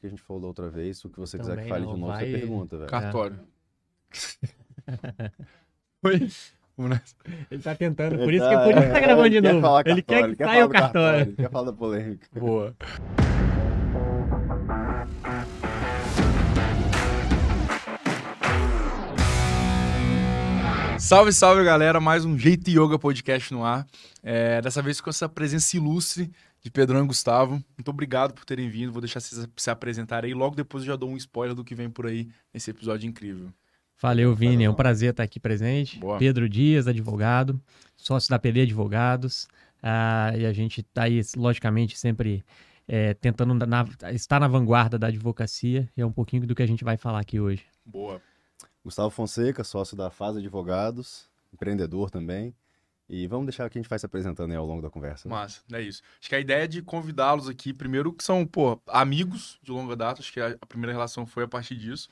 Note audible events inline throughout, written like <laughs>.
que a gente falou da outra vez. O que você quiser que fale de novo, vai... você pergunta, velho. Cartório. <laughs> Oi. Ele tá tentando, por isso que, tá, por isso que tá é. gravando de novo. ele quer que quer saia o cartório. cartório. Quer falar da polêmica. Boa. Salve, salve galera, mais um Jeito Yoga Podcast no ar. É, dessa vez com essa presença ilustre de Pedrão e Gustavo. Muito obrigado por terem vindo. Vou deixar vocês se apresentarem aí. Logo depois eu já dou um spoiler do que vem por aí nesse episódio incrível. Valeu, Vini. É um prazer estar aqui presente. Boa. Pedro Dias, advogado, sócio da PD Advogados. Ah, e a gente está aí, logicamente, sempre é, tentando na, estar na vanguarda da advocacia. E é um pouquinho do que a gente vai falar aqui hoje. Boa. Gustavo Fonseca, sócio da Faz Advogados, empreendedor também. E vamos deixar que a gente vai se apresentando aí ao longo da conversa. Né? Massa, é isso. Acho que a ideia é de convidá-los aqui, primeiro, que são, pô, amigos de longa data, acho que a, primeira relação foi a partir disso.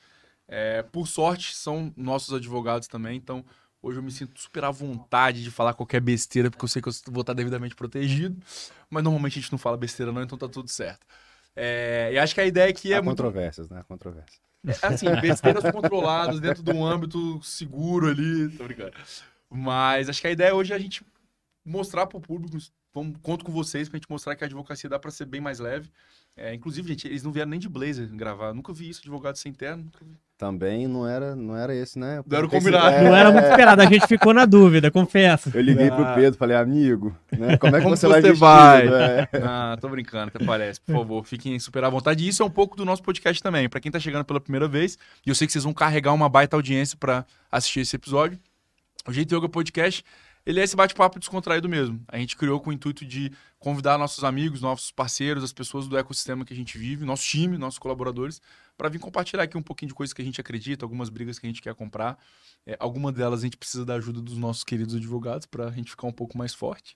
É, por sorte, são nossos advogados também, então hoje eu me sinto super à vontade de falar qualquer besteira, porque eu sei que eu vou estar devidamente protegido, mas normalmente a gente não fala besteira não, então tá tudo certo. É, e acho que a ideia aqui é... Há muito... controvérsias, né? controvérsias. É, assim, besteiras controladas dentro de um âmbito seguro ali, tô brincando. Mas acho que a ideia hoje é a gente mostrar para o público, vamos, conto com vocês para a gente mostrar que a advocacia dá para ser bem mais leve. É, inclusive, gente, eles não vieram nem de blazer gravar. Nunca vi isso, advogado sem terno. Também não era, não era esse, né? Não era combinado. É... Não era muito esperado, a gente ficou na dúvida, confesso. Eu liguei ah. pro Pedro, falei, amigo, né? Como é que Como você, vai você vai? <laughs> É. Ah, tô brincando, até parece. Por favor, fiquem super à vontade. E isso é um pouco do nosso podcast também. Para quem tá chegando pela primeira vez, e eu sei que vocês vão carregar uma baita audiência para assistir esse episódio, o Jeito Yoga Podcast, ele é esse bate-papo descontraído mesmo. A gente criou com o intuito de convidar nossos amigos, nossos parceiros, as pessoas do ecossistema que a gente vive, nosso time, nossos colaboradores, para vir compartilhar aqui um pouquinho de coisas que a gente acredita, algumas brigas que a gente quer comprar. É, alguma delas a gente precisa da ajuda dos nossos queridos advogados para a gente ficar um pouco mais forte.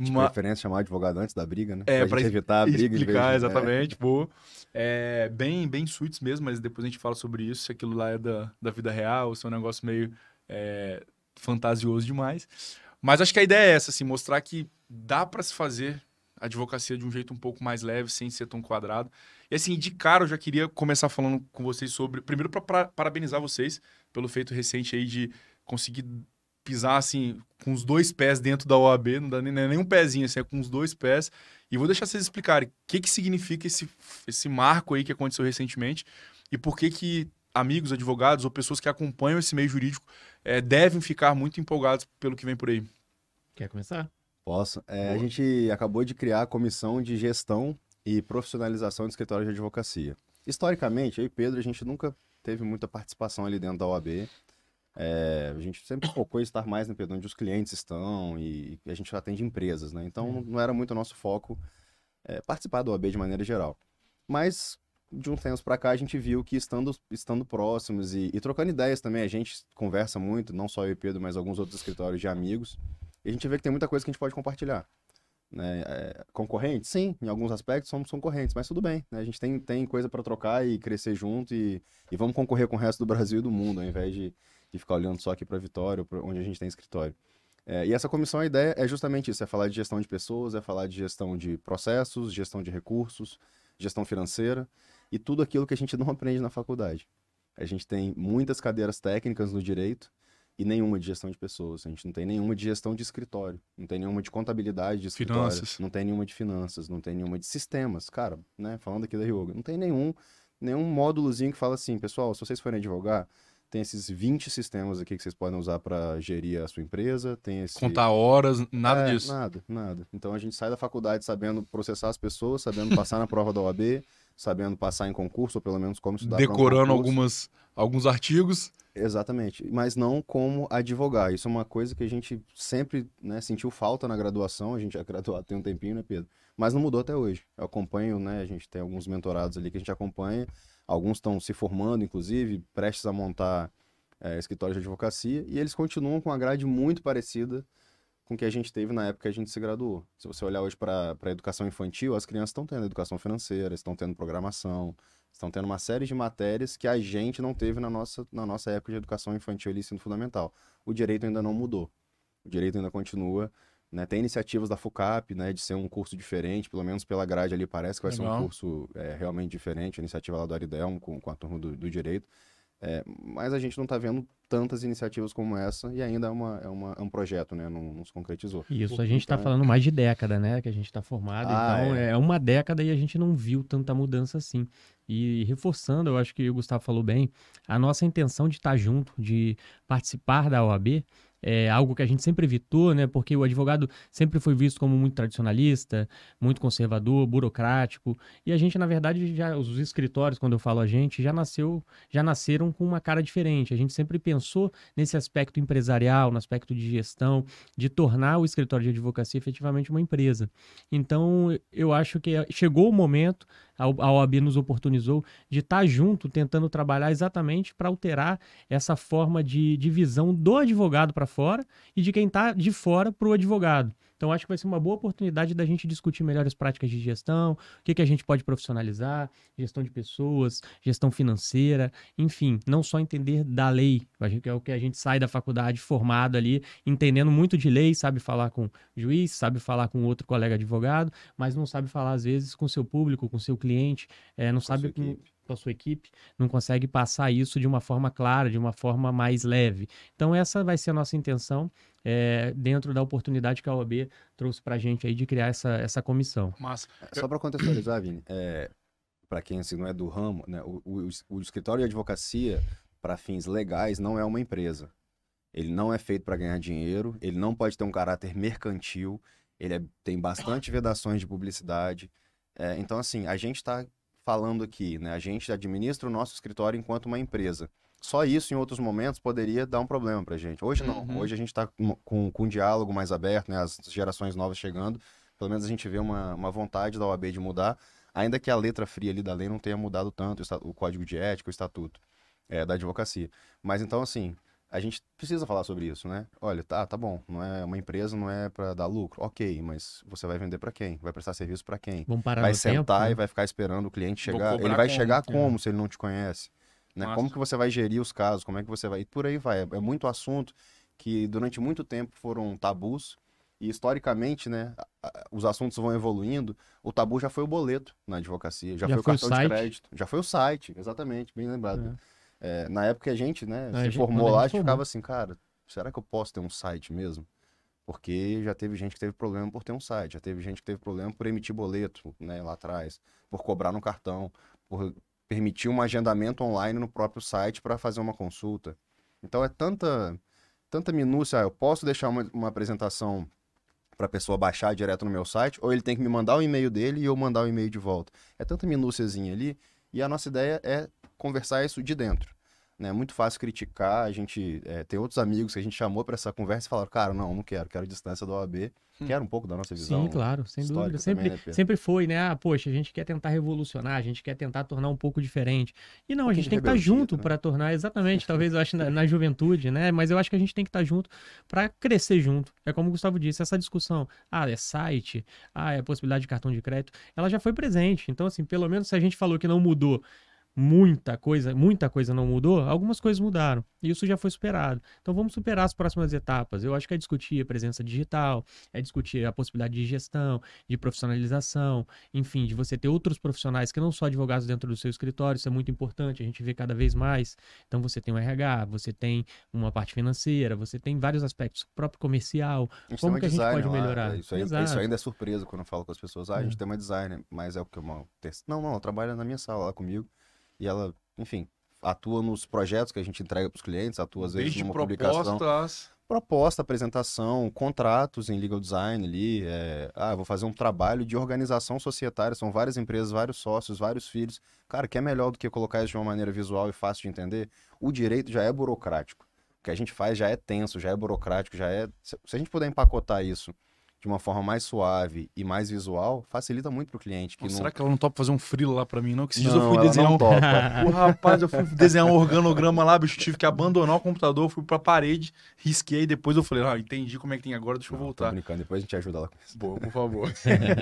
De Uma... preferência chamar advogado antes da briga, né? É, para evitar a briga. Explicar, vez... É. exatamente. É. Boa. É, bem, bem suítes mesmo, mas depois a gente fala sobre isso, se aquilo lá é da, da vida real, se é um negócio meio é, fantasioso demais. Mas acho que a ideia é essa, assim, mostrar que dá para se fazer advocacia de um jeito um pouco mais leve, sem ser tão quadrado. E assim, de cara eu já queria começar falando com vocês sobre, primeiro para parabenizar vocês pelo feito recente aí de conseguir pisar assim com os dois pés dentro da OAB, não dá nem, é nem um pezinho assim, é com os dois pés. E vou deixar vocês explicarem o que que significa esse esse marco aí que aconteceu recentemente e por que que amigos, advogados ou pessoas que acompanham esse meio jurídico é, devem ficar muito empolgados pelo que vem por aí. Quer começar? Posso. É, a gente acabou de criar a comissão de gestão e profissionalização do escritório de advocacia. Historicamente, eu e Pedro, a gente nunca teve muita participação ali dentro da OAB. É, a gente sempre focou em estar mais, no né, Pedro, onde os clientes estão e, a gente atende empresas, né? Então, uhum. não era muito o nosso foco é, participar da OAB de maneira geral. Mas de uns tempos para cá a gente viu que estando, estando próximos e, e, trocando ideias também, a gente conversa muito, não só eu e Pedro, mas alguns outros escritórios de amigos, e a gente vê que tem muita coisa que a gente pode compartilhar. Né? É, concorrentes? Sim, em alguns aspectos somos concorrentes, mas tudo bem, né? a gente tem, tem coisa para trocar e crescer junto e, e vamos concorrer com o resto do Brasil e do mundo, ao invés de, de ficar olhando só aqui para Vitória, pra onde a gente tem escritório. É, e essa comissão, a ideia é justamente isso: é falar de gestão de pessoas, é falar de gestão de processos, gestão de recursos, gestão financeira e tudo aquilo que a gente não aprende na faculdade. A gente tem muitas cadeiras técnicas no direito e nenhuma de gestão de pessoas. A gente não tem nenhuma de gestão de escritório, não tem nenhuma de contabilidade de escritório, finanças. não tem nenhuma de finanças, não tem nenhuma de sistemas. Cara, né, falando aqui da Yoga, não tem nenhum nenhum módulozinho que fala assim, pessoal, se vocês forem advogar, tem esses 20 sistemas aqui que vocês podem usar para gerir a sua empresa, tem esse... Contar horas, nada é, disso. Nada, nada. Então a gente sai da faculdade sabendo processar as pessoas, sabendo passar na prova da OAB, sabendo passar em concurso, ou pelo menos como estudar. Decorando um algumas, alguns artigos. Exatamente, mas não como advogar. Isso é uma coisa que a gente sempre né, sentiu falta na graduação. A gente já <laughs> graduou tem um tempinho, né, Pedro? Mas não mudou até hoje. Eu acompanho, né? A gente tem alguns mentorados ali que a gente acompanha. Alguns estão se formando, inclusive, prestes a montar é, eh, escritórios de advocacia. E eles continuam com a grade muito parecida com que a gente teve na época que a gente se graduou. Se você olhar hoje para a educação infantil, as crianças estão tendo educação financeira, estão tendo programação, estão tendo uma série de matérias que a gente não teve na nossa, na nossa época de educação infantil e ensino fundamental. O direito ainda não mudou. O direito ainda continua. Né? Tem iniciativas da FUCAP, né, de ser um curso diferente, pelo menos pela grade ali parece que vai Legal. ser um curso é, realmente diferente, a iniciativa lá do Aridelmo com, com a turma do, do direito. É, mas a gente não está vendo tantas iniciativas como essa e ainda é, uma, é, uma, é um projeto, né? Não, não se concretizou. Isso, a gente está falando mais de década, né? Que a gente está formado. Ah, então é. é. uma década e a gente não viu tanta mudança assim. E reforçando, eu acho que o Gustavo falou bem, a nossa intenção de estar tá junto, de participar da OAB, é algo que a gente sempre evitou, né? Porque o advogado sempre foi visto como muito tradicionalista, muito conservador, burocrático, e a gente na verdade já os escritórios, quando eu falo a gente, já nasceu, já nasceram com uma cara diferente. A gente sempre pensou nesse aspecto empresarial, no aspecto de gestão, de tornar o escritório de advocacia efetivamente uma empresa. Então, eu acho que chegou o momento a OAB nos oportunizou de estar tá junto, tentando trabalhar exatamente para alterar essa forma de divisão do advogado para fora e de quem está de fora para o advogado. Então, acho que vai ser uma boa oportunidade da gente discutir melhores práticas de gestão, o que, que a gente pode profissionalizar, gestão de pessoas, gestão financeira, enfim, não só entender da lei, que é o que a gente sai da faculdade formado ali, entendendo muito de lei, sabe falar com juiz, sabe falar com outro colega advogado, mas não sabe falar, às vezes, com seu público, com seu cliente, é, não com sabe. Sua para sua equipe, não consegue passar isso de uma forma clara, de uma forma mais leve. Então essa vai ser a nossa intenção é, dentro da oportunidade que a OAB trouxe para a gente aí de criar essa, essa comissão. Mas é, só para contextualizar, Vini, é, para quem assim, não é do ramo, né, o, o, o escritório de advocacia para fins legais não é uma empresa. Ele não é feito para ganhar dinheiro, ele não pode ter um caráter mercantil, ele é, tem bastante vedações de publicidade. É, então, assim, a gente está falando aqui, né? A gente administra o nosso escritório enquanto uma empresa. Só isso, em outros momentos, poderia dar um problema para a gente. Hoje não. Uhum. Hoje a gente está com, com, com, um diálogo mais aberto, né? As gerações novas chegando. Pelo menos a gente vê uma, uma vontade da OAB de mudar, ainda que a letra fria ali da lei não tenha mudado tanto, o, o código de ética, o estatuto é, da advocacia. Mas então, assim, a gente precisa falar sobre isso, né? Olha, tá, tá bom, não é uma empresa, não é para dar lucro, ok, mas você vai vender para quem? Vai prestar serviço para quem? Vamos parar vai sentar tempo, e né? vai ficar esperando o cliente chegar. Ele vai é. como? chegar como é. se ele não te conhece? Né? Como que você vai gerir os casos? Como é que você vai? E por aí vai. É, é muito assunto que durante muito tempo foram tabus e historicamente, né, os assuntos vão evoluindo. O tabu já foi o boleto na advocacia, já, já foi o cartão o de crédito, já foi o site, exatamente, bem lembrado. É. É, na época que a gente, né, a se gente, formou lá, a gente ficava assim, cara, será que eu posso ter um site mesmo? Porque já teve gente que teve problema por ter um site, já teve gente que teve problema por emitir boleto, né, lá atrás, por cobrar no cartão, por permitir um agendamento online no próprio site para fazer uma consulta. Então é tanta tanta minúcia, ah, eu posso deixar uma, uma apresentação para a pessoa baixar direto no meu site, ou ele tem que me mandar o e-mail dele e eu mandar o e-mail de volta. É tanta minúciazinha ali, e a nossa ideia é conversar isso de dentro. Né? É muito fácil criticar, a gente é, tem outros amigos que a gente chamou para essa conversa e falaram, cara, não, não quero, quero distância da OAB, hum. quero um pouco da nossa visão. Sim, claro, sem dúvida. Sempre, também, né, sempre foi, né? Ah, poxa, a gente quer tentar revolucionar, a gente quer tentar tornar um pouco diferente. E não, um a gente tem que tá estar junto né? para tornar, exatamente, <laughs> talvez eu acho na, na, juventude, né? Mas eu acho que a gente tem que estar tá junto para crescer junto. É como o Gustavo disse, essa discussão, ah, é site, ah, é possibilidade de cartão de crédito, ela já foi presente. Então, assim, pelo menos se a gente falou que não mudou, muita coisa, muita coisa não mudou, algumas coisas mudaram. E isso já foi superado. Então vamos superar as próximas etapas. Eu acho que é discutir a presença digital, é discutir a possibilidade de gestão, de profissionalização, enfim, de você ter outros profissionais que não só advogados dentro do seu escritório, isso é muito importante, a gente vê cada vez mais. Então você tem o RH, você tem uma parte financeira, você tem vários aspectos, próprio comercial, a como que a gente pode melhorar. É, isso, aí, isso, ainda é surpresa quando eu falo com as pessoas, ah, a gente é. tem uma designer, mas é o que eu... Não, não, ela trabalha na minha sala lá comigo, e ela, enfim, atua nos projetos que a gente entrega para os clientes, atua às vezes Desde numa propostas... publicação. Proposta, apresentação, contratos em legal design ali. É... Ah, vou fazer um trabalho de organização societária. São várias empresas, vários sócios, vários filhos. Cara, que é melhor do que colocar isso de uma maneira visual e fácil de entender? O direito já é burocrático. O que a gente faz já é tenso, já é burocrático, já é. Se a gente puder empacotar isso de uma forma mais suave e mais visual, facilita muito pro cliente. Que Nossa, não... Será que ela não topa fazer um frilo lá para mim, não? Que se diz eu fui desenhar. Um... <laughs> o rapaz, eu fui desenhar um organograma lá, bicho, tive que abandonar o computador, fui pra parede, risquei, depois eu falei, ah, entendi como é que tem agora, deixa eu voltar. Tô brincando, depois a gente ajuda lá com isso. Boa, por favor.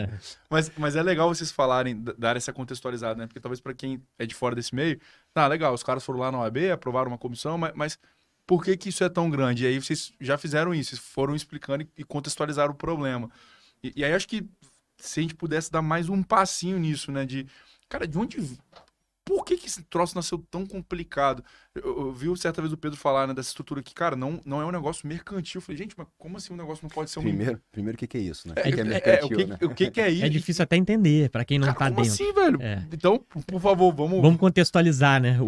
<laughs> mas, mas é legal vocês falarem, dar essa contextualizada, né? Porque talvez para quem é de fora desse meio, tá, legal, os caras foram lá na OAB, aprovaram uma comissão, mas, mas por que, que isso é tão grande? E aí vocês já fizeram isso, foram explicando e contextualizaram o problema. E, e aí acho que se a gente pudesse dar mais um passinho nisso, né? De, cara, de onde por que, que esse troço nasceu tão complicado? Eu, eu vi certa vez o Pedro falar né, dessa estrutura que, cara, não, não é um negócio mercantil. Eu falei, gente, mas como assim um negócio não pode ser um. Primeiro, primeiro o que, que é isso, né? É, o que é, é, é mercantil? É, o, que, né? o que, que, é, é isso? É difícil até entender, para quem não cara, tá como dentro. assim, velho? É. Então, por favor, vamos. Vamos contextualizar, né?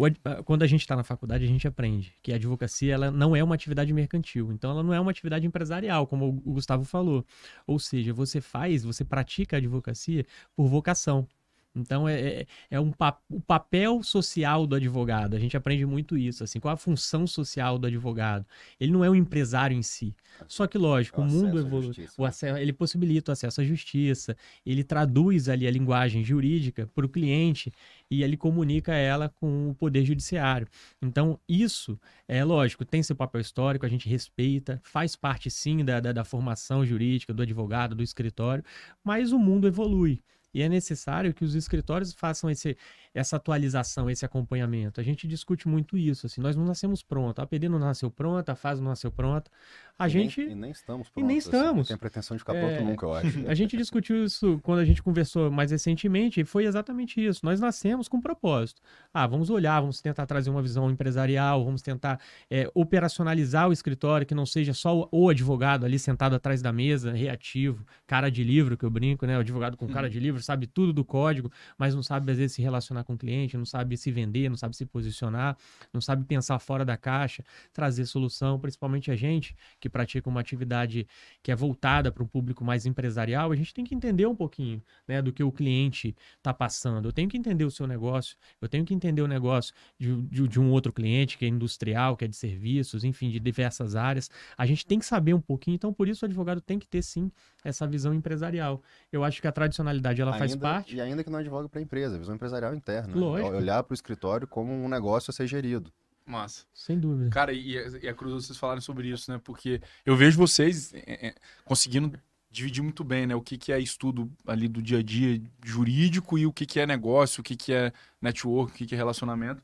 Quando a gente tá na faculdade, a gente aprende que a advocacia ela não é uma atividade mercantil. Então, ela não é uma atividade empresarial, como o Gustavo falou. Ou seja, você faz, você pratica a advocacia por vocação. Então, é, é, é um o papel social do advogado. A gente aprende muito isso, assim, qual a função social do advogado. Ele não é um empresário em si. Só que, lógico, o, o mundo evolui. O né? acesso, ele possibilita o acesso à justiça, ele traduz ali a linguagem jurídica para o cliente e ele comunica ela com o poder judiciário. Então, isso é lógico, tem seu papel histórico, a gente respeita, faz parte sim da, da, da formação jurídica, do advogado, do escritório, mas o mundo evolui. E é necessário que os escritórios façam esse, essa atualização, esse acompanhamento. A gente discute muito isso. Assim, nós não nascemos pronto. A PD não nasceu pronta, a FAS não nasceu pronta. A e gente. Nem, e nem estamos prontos. E nem assim, estamos. Assim, tem pretensão de ficar pronto é, nunca, eu acho. a gente discutiu isso quando a gente conversou mais recentemente e foi exatamente isso. Nós nascemos com um propósito. Ah, vamos olhar, vamos tentar trazer uma visão empresarial, vamos tentar é, operacionalizar o escritório, que não seja só o advogado ali sentado atrás da mesa, reativo, cara de livro, que eu brinco, né? O advogado com cara de uhum. livro sabe tudo do código, mas não sabe às vezes se relacionar com o cliente, não sabe se vender, não sabe se posicionar, não sabe pensar fora da caixa, trazer solução, principalmente a gente que pratica uma atividade que é voltada para um público mais empresarial, a gente tem que entender um pouquinho, né, do que o cliente está passando. Eu tenho que entender o seu negócio, eu tenho que entender o negócio de, de, de um outro cliente que é industrial, que é de serviços, enfim, de diversas áreas. A gente tem que saber um pouquinho, então por isso o advogado tem que ter sim essa visão empresarial. Eu acho que a tradicionalidade ela ela faz parte. E ainda que não advoga para a empresa, visão empresarial interna. Né? Lógico. Né? Olhar para o escritório como um negócio a ser gerido. Massa. Sem dúvida. Cara, e, e é curioso vocês falarem sobre isso, né? Porque eu vejo vocês é, é, é, conseguindo dividir muito bem, né? O que, que é estudo ali do dia a dia jurídico e o que, que é negócio, o que, que é network, o que, que é relacionamento.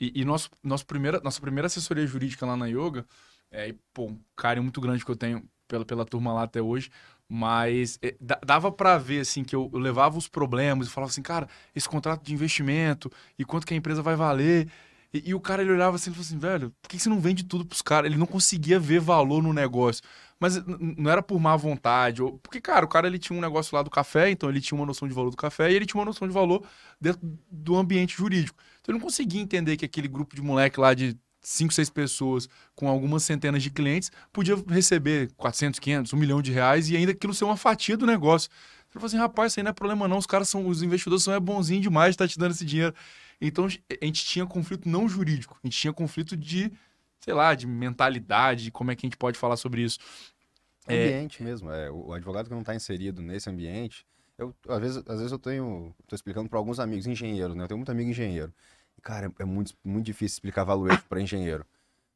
E, e nosso, nosso primeira, nossa primeira assessoria jurídica lá na Yoga, é, pô, um carinho muito grande que eu tenho pela, pela turma lá até hoje, mas eh, dava para ver, assim, que eu, eu levava os problemas e falava assim, cara, esse contrato de investimento e quanto que a empresa vai valer. E, e o cara, ele olhava assim e falou assim, velho, por que você não vende tudo pros caras? Ele não conseguia ver valor no negócio. Mas não era por má vontade. Ou... Porque, cara, o cara, ele tinha um negócio lá do café, então ele tinha uma noção de valor do café e ele tinha uma noção de valor dentro do ambiente jurídico. Então ele não conseguia entender que aquele grupo de moleque lá de cinco, seis pessoas com algumas centenas de clientes, podia receber 400, 500, um milhão de reais e ainda aquilo ser uma fatia do negócio. Você falou assim, rapaz, isso aí não é problema não, os caras são, os investidores são é bonzinho demais, estar tá te dando esse dinheiro. Então, a gente tinha conflito não jurídico, a gente tinha conflito de, sei lá, de mentalidade, como é que a gente pode falar sobre isso. É, ambiente é... mesmo, é, o advogado que não está inserido nesse ambiente, eu, às vezes, às vezes eu tenho, estou explicando para alguns amigos engenheiros, né? Eu tenho muito amigo engenheiro. Cara, é muito, muito difícil explicar valuation para engenheiro.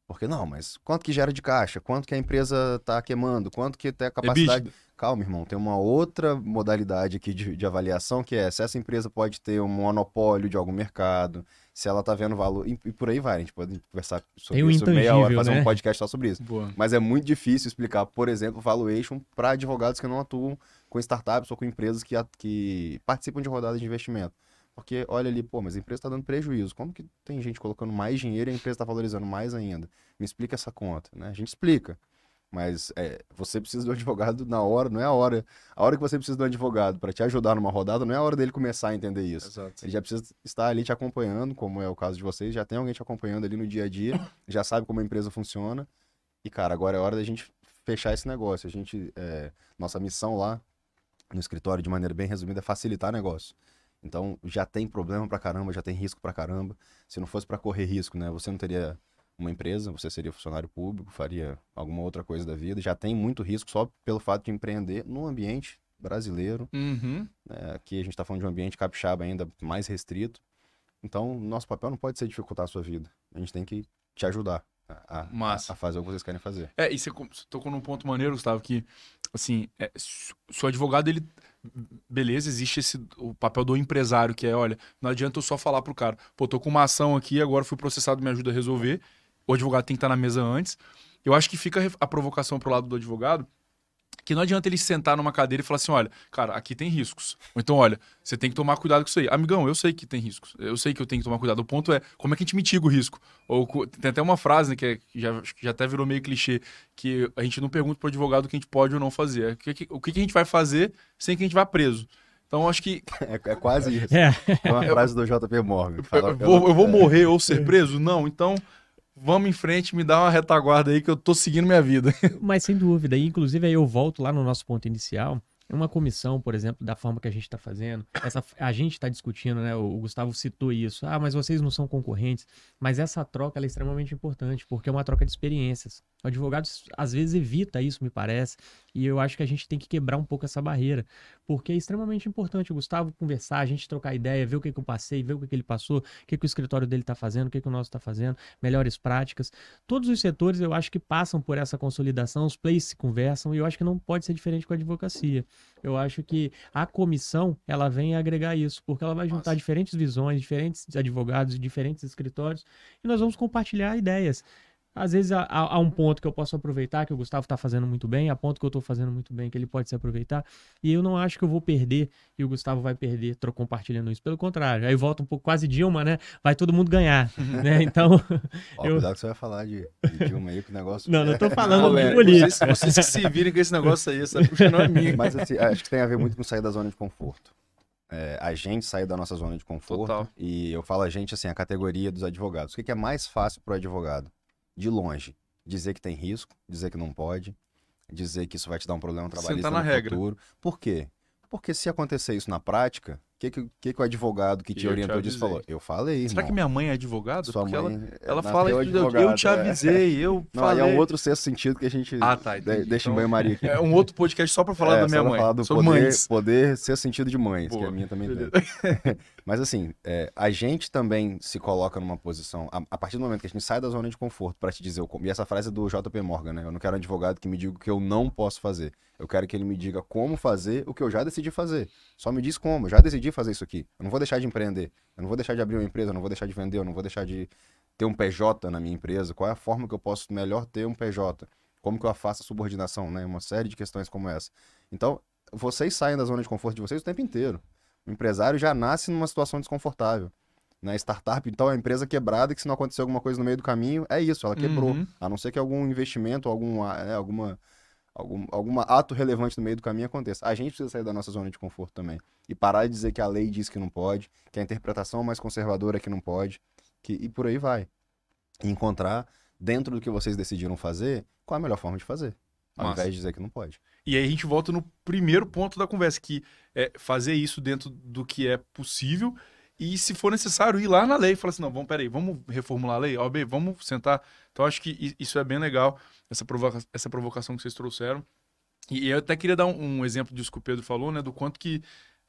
Porque não, mas quanto que gera de caixa? Quanto que a empresa está queimando? Quanto que tem a capacidade? É Calma, irmão, tem uma outra modalidade aqui de, de, avaliação que é se essa empresa pode ter um monopólio de algum mercado, se ela está vendo valor. E, e, por aí vai, a gente pode conversar sobre um isso meia hora, fazer né? um podcast só sobre isso. Boa. Mas é muito difícil explicar, por exemplo, valuation para advogados que não atuam com startups ou com empresas que, que participam de rodadas de investimento. Porque olha ali, pô, mas a empresa está dando prejuízo. Como que tem gente colocando mais dinheiro e a empresa está valorizando mais ainda? Me explica essa conta, né? A gente explica. Mas é, você precisa do <laughs> advogado na hora, não é a hora. A hora que você precisa do advogado para te ajudar numa rodada, não é a hora dele começar a entender isso. Exato. Ele já precisa estar ali te acompanhando, como é o caso de vocês, já tem alguém te acompanhando ali no dia a dia, <coughs> já sabe como a empresa funciona. E, cara, agora é hora da gente fechar esse negócio. A gente. É, nossa missão lá no escritório, de maneira bem resumida, é facilitar negócio. Então já tem problema pra caramba, já tem risco pra caramba. Se não fosse para correr risco, né? Você não teria uma empresa, você seria funcionário público, faria alguma outra coisa da vida. Já tem muito risco só pelo fato de empreender num ambiente brasileiro. Uhum. Né? Aqui a gente está falando de um ambiente capixaba ainda mais restrito. Então, nosso papel não pode ser dificultar a sua vida. A gente tem que te ajudar a, a, a fazer o que vocês querem fazer. É, e você tocou num ponto maneiro, Gustavo, que, assim, é, seu advogado, ele beleza, existe esse o papel do empresário, que é, olha, não adianta eu só falar pro cara, pô, tô com uma ação aqui, agora fui processado, me ajuda a resolver. O advogado tem que estar na mesa antes. Eu acho que fica a provocação pro lado do advogado que não adianta ele sentar numa cadeira e falar assim: olha, cara, aqui tem riscos. Ou então, olha, você tem que tomar cuidado com isso aí. Amigão, eu sei que tem riscos. Eu sei que eu tenho que tomar cuidado. O ponto é, como é que a gente mitiga o risco? Ou tem até uma frase, né, que, é, já, já até virou meio clichê, que a gente não pergunta para o advogado o que a gente pode ou não fazer. O que, o que a gente vai fazer sem que a gente vá preso? Então, acho que. <laughs> É, é quase isso. É. é uma <laughs> frase do JP Morgan. eu, eu, vou, eu vou morrer ou ser preso? Não, então vamos em frente, me dá uma retaguarda aí que eu tô seguindo minha vida. <laughs> Mas sem dúvida, inclusive aí eu volto lá no nosso ponto inicial, uma comissão, por exemplo, da forma que a gente está fazendo, essa, a gente está discutindo, né? O Gustavo citou isso. Ah, mas vocês não são concorrentes. Mas essa troca é extremamente importante, porque é uma troca de experiências. O advogado às vezes evita isso, me parece, e eu acho que a gente tem que quebrar um pouco essa barreira, porque é extremamente importante o Gustavo conversar, a gente trocar ideia, ver o que, que eu passei, ver o que, que ele passou, o que, que o escritório dele está fazendo, o que, que o nosso está fazendo, melhores práticas. Todos os setores eu acho que passam por essa consolidação, os players se conversam, e eu acho que não pode ser diferente com a advocacia. Eu acho que a comissão ela vem agregar isso, porque ela vai juntar Nossa. diferentes visões, diferentes advogados, diferentes escritórios, e nós vamos compartilhar ideias. Às vezes há, há, um ponto que eu posso aproveitar, que o Gustavo está fazendo muito bem, há ponto que eu estou fazendo muito bem, que ele pode se aproveitar. E eu não acho que eu vou perder e o Gustavo vai perder compartilhando isso. Pelo contrário, aí volta um pouco quase Dilma, né? Vai todo mundo ganhar, <laughs> né? Então. <laughs> Ó, eu... Cuidado que você vai falar de, de Dilma aí, que o negócio. Não, não estou é falando não, Vocês, vocês que se virem com esse negócio aí, essa puxa não é minha. Mas assim, acho que tem a ver muito com sair da zona de conforto. É, a gente sair da nossa zona de conforto. Total. E eu falo a gente, assim, a categoria dos advogados. O que, que é mais fácil para o advogado? de longe, dizer que tem risco, dizer que não pode, dizer que isso vai te dar um problema trabalhista Sentar na no regra. futuro. Por quê? Porque se acontecer isso na prática, o que, que, que, que, o advogado que te eu orientou te disso falou? Eu falei. Será que minha mãe é advogada? Sua Porque mãe, é ela, ela fala Eu, é. eu te avisei, é. eu não, falei. é um outro sexto sentido que a gente ah, tá, de, deixa então, em banho-maria. É um outro podcast só para falar é, da minha mãe. Falar do Sobre poder, mães. poder ser sentido de mães, que a minha também tem. <laughs> Mas assim, é, a gente também se coloca numa posição. A, a, partir do momento que a gente sai da zona de conforto para te dizer o como. E essa frase é do JP Morgan, né? Eu não quero um advogado que me diga o que eu não posso fazer. Eu quero que ele me diga como fazer o que eu já decidi fazer. Só me diz como. Eu já decidi fazer isso aqui. Eu não vou deixar de empreender. Eu não vou deixar de abrir uma empresa. Eu não vou deixar de vender. Eu não vou deixar de ter um PJ na minha empresa. Qual é a forma que eu posso melhor ter um PJ? Como que eu faço a subordinação, né? Uma série de questões como essa. Então, vocês saem da zona de conforto de vocês o tempo inteiro. O empresário já nasce numa situação desconfortável. Né? Startup, então, é a empresa quebrada que se não acontecer alguma coisa no meio do caminho, é isso, ela quebrou. Uhum. A não ser que algum investimento, algum, né, alguma, algum, algum ato relevante no meio do caminho aconteça. A gente precisa sair da nossa zona de conforto também. E parar de dizer que a lei diz que não pode, que a interpretação mais conservadora é que não pode, que, e por aí vai. E encontrar, dentro do que vocês decidiram fazer, qual a melhor forma de fazer. Ao invés de dizer que não pode. E aí a gente volta no primeiro ponto da conversa, que é fazer isso dentro do que é possível e, se for necessário, ir lá na lei e falar assim, não, vamos, peraí, vamos reformular a lei? OB, vamos sentar. Então, acho que isso é bem legal, essa, provoca essa provocação que vocês trouxeram. E eu até queria dar um, um exemplo disso que o Pedro falou, né, do quanto que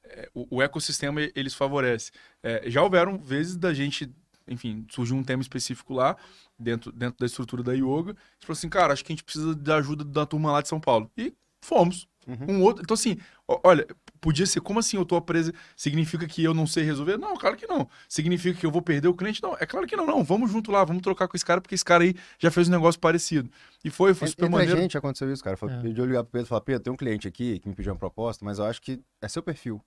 é, o, o, ecossistema eles favorece. É, já houveram vezes da gente, enfim, surgiu um tema específico lá, dentro, dentro da estrutura da yoga, e falou assim, cara, acho que a gente precisa da ajuda da turma lá de São Paulo. E Fomos. Uhum. Um outro. Então, assim, olha, podia ser como assim eu tô preso? Significa que eu não sei resolver? Não, claro que não. Significa que eu vou perder o cliente? Não, é claro que não, não. Vamos junto lá, vamos trocar com esse cara, porque esse cara aí já fez um negócio parecido. E foi, foi super Entre maneiro. gente aconteceu isso, cara. Falei, é. Eu ligar pro Pedro e falar, Pedro, tem um cliente aqui que me pediu uma proposta, mas eu acho que é seu perfil.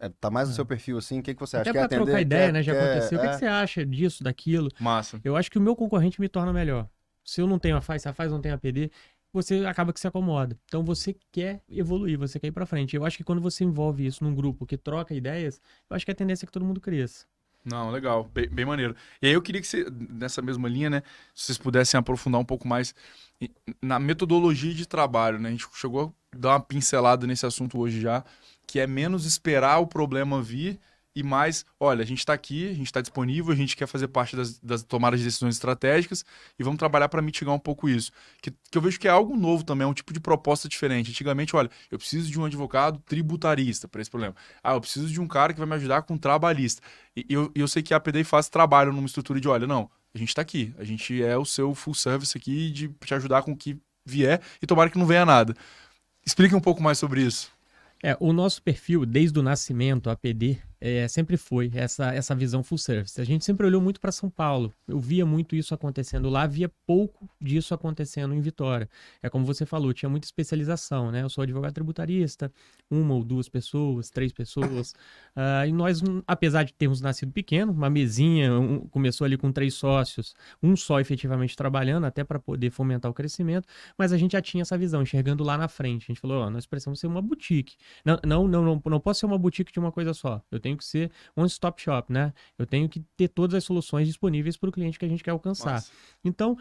É, tá mais no é. seu perfil, assim, o que, que você acha? Até quer pra atender, trocar ideia, quer, né? Já quer, aconteceu. É... O que, é. que você acha disso, daquilo? Massa. Eu acho que o meu concorrente me torna melhor. Se eu não tenho a faz, se a FAI não tem a PD, você acaba que se acomoda. Então você quer evoluir, você quer ir para frente. Eu acho que quando você envolve isso num grupo que troca ideias, eu acho que é a tendência é que todo mundo cresça. Não, legal, bem, bem maneiro. E aí eu queria que você, nessa mesma linha, né, vocês pudessem aprofundar um pouco mais na metodologia de trabalho, né? A gente chegou a dar uma pincelada nesse assunto hoje já, que é menos esperar o problema vir e mais, olha, a gente está aqui, a gente está disponível, a gente quer fazer parte das, das tomadas de decisões estratégicas e vamos trabalhar para mitigar um pouco isso. Que, que eu vejo que é algo novo também, é um tipo de proposta diferente. Antigamente, olha, eu preciso de um advogado tributarista para esse problema. Ah, eu preciso de um cara que vai me ajudar com trabalhista. E eu, eu sei que a APD faz trabalho numa estrutura de, olha, não, a gente está aqui, a gente é o seu full service aqui de te ajudar com o que vier e tomara que não venha nada. Explique um pouco mais sobre isso. É, o nosso perfil, desde o nascimento, APD, é, sempre foi essa, essa visão full service. A gente sempre olhou muito para São Paulo. Eu via muito isso acontecendo lá, via pouco disso acontecendo em Vitória. É como você falou, tinha muita especialização, né? Eu sou advogado tributarista, uma ou duas pessoas, três pessoas. Uh, <coughs> e nós, apesar de termos nascido pequeno, uma mesinha, um, começou ali com três sócios, um só efetivamente trabalhando, até para poder fomentar o crescimento, mas a gente já tinha essa visão, enxergando lá na frente. A gente falou, ó, oh, nós precisamos ser uma boutique. Não, não, não, não, não posso ser uma boutique de uma coisa só. Eu tenho tenho que ser um stop shop, né? Eu tenho que ter todas as soluções disponíveis para o cliente que a gente quer alcançar. Nossa. Então,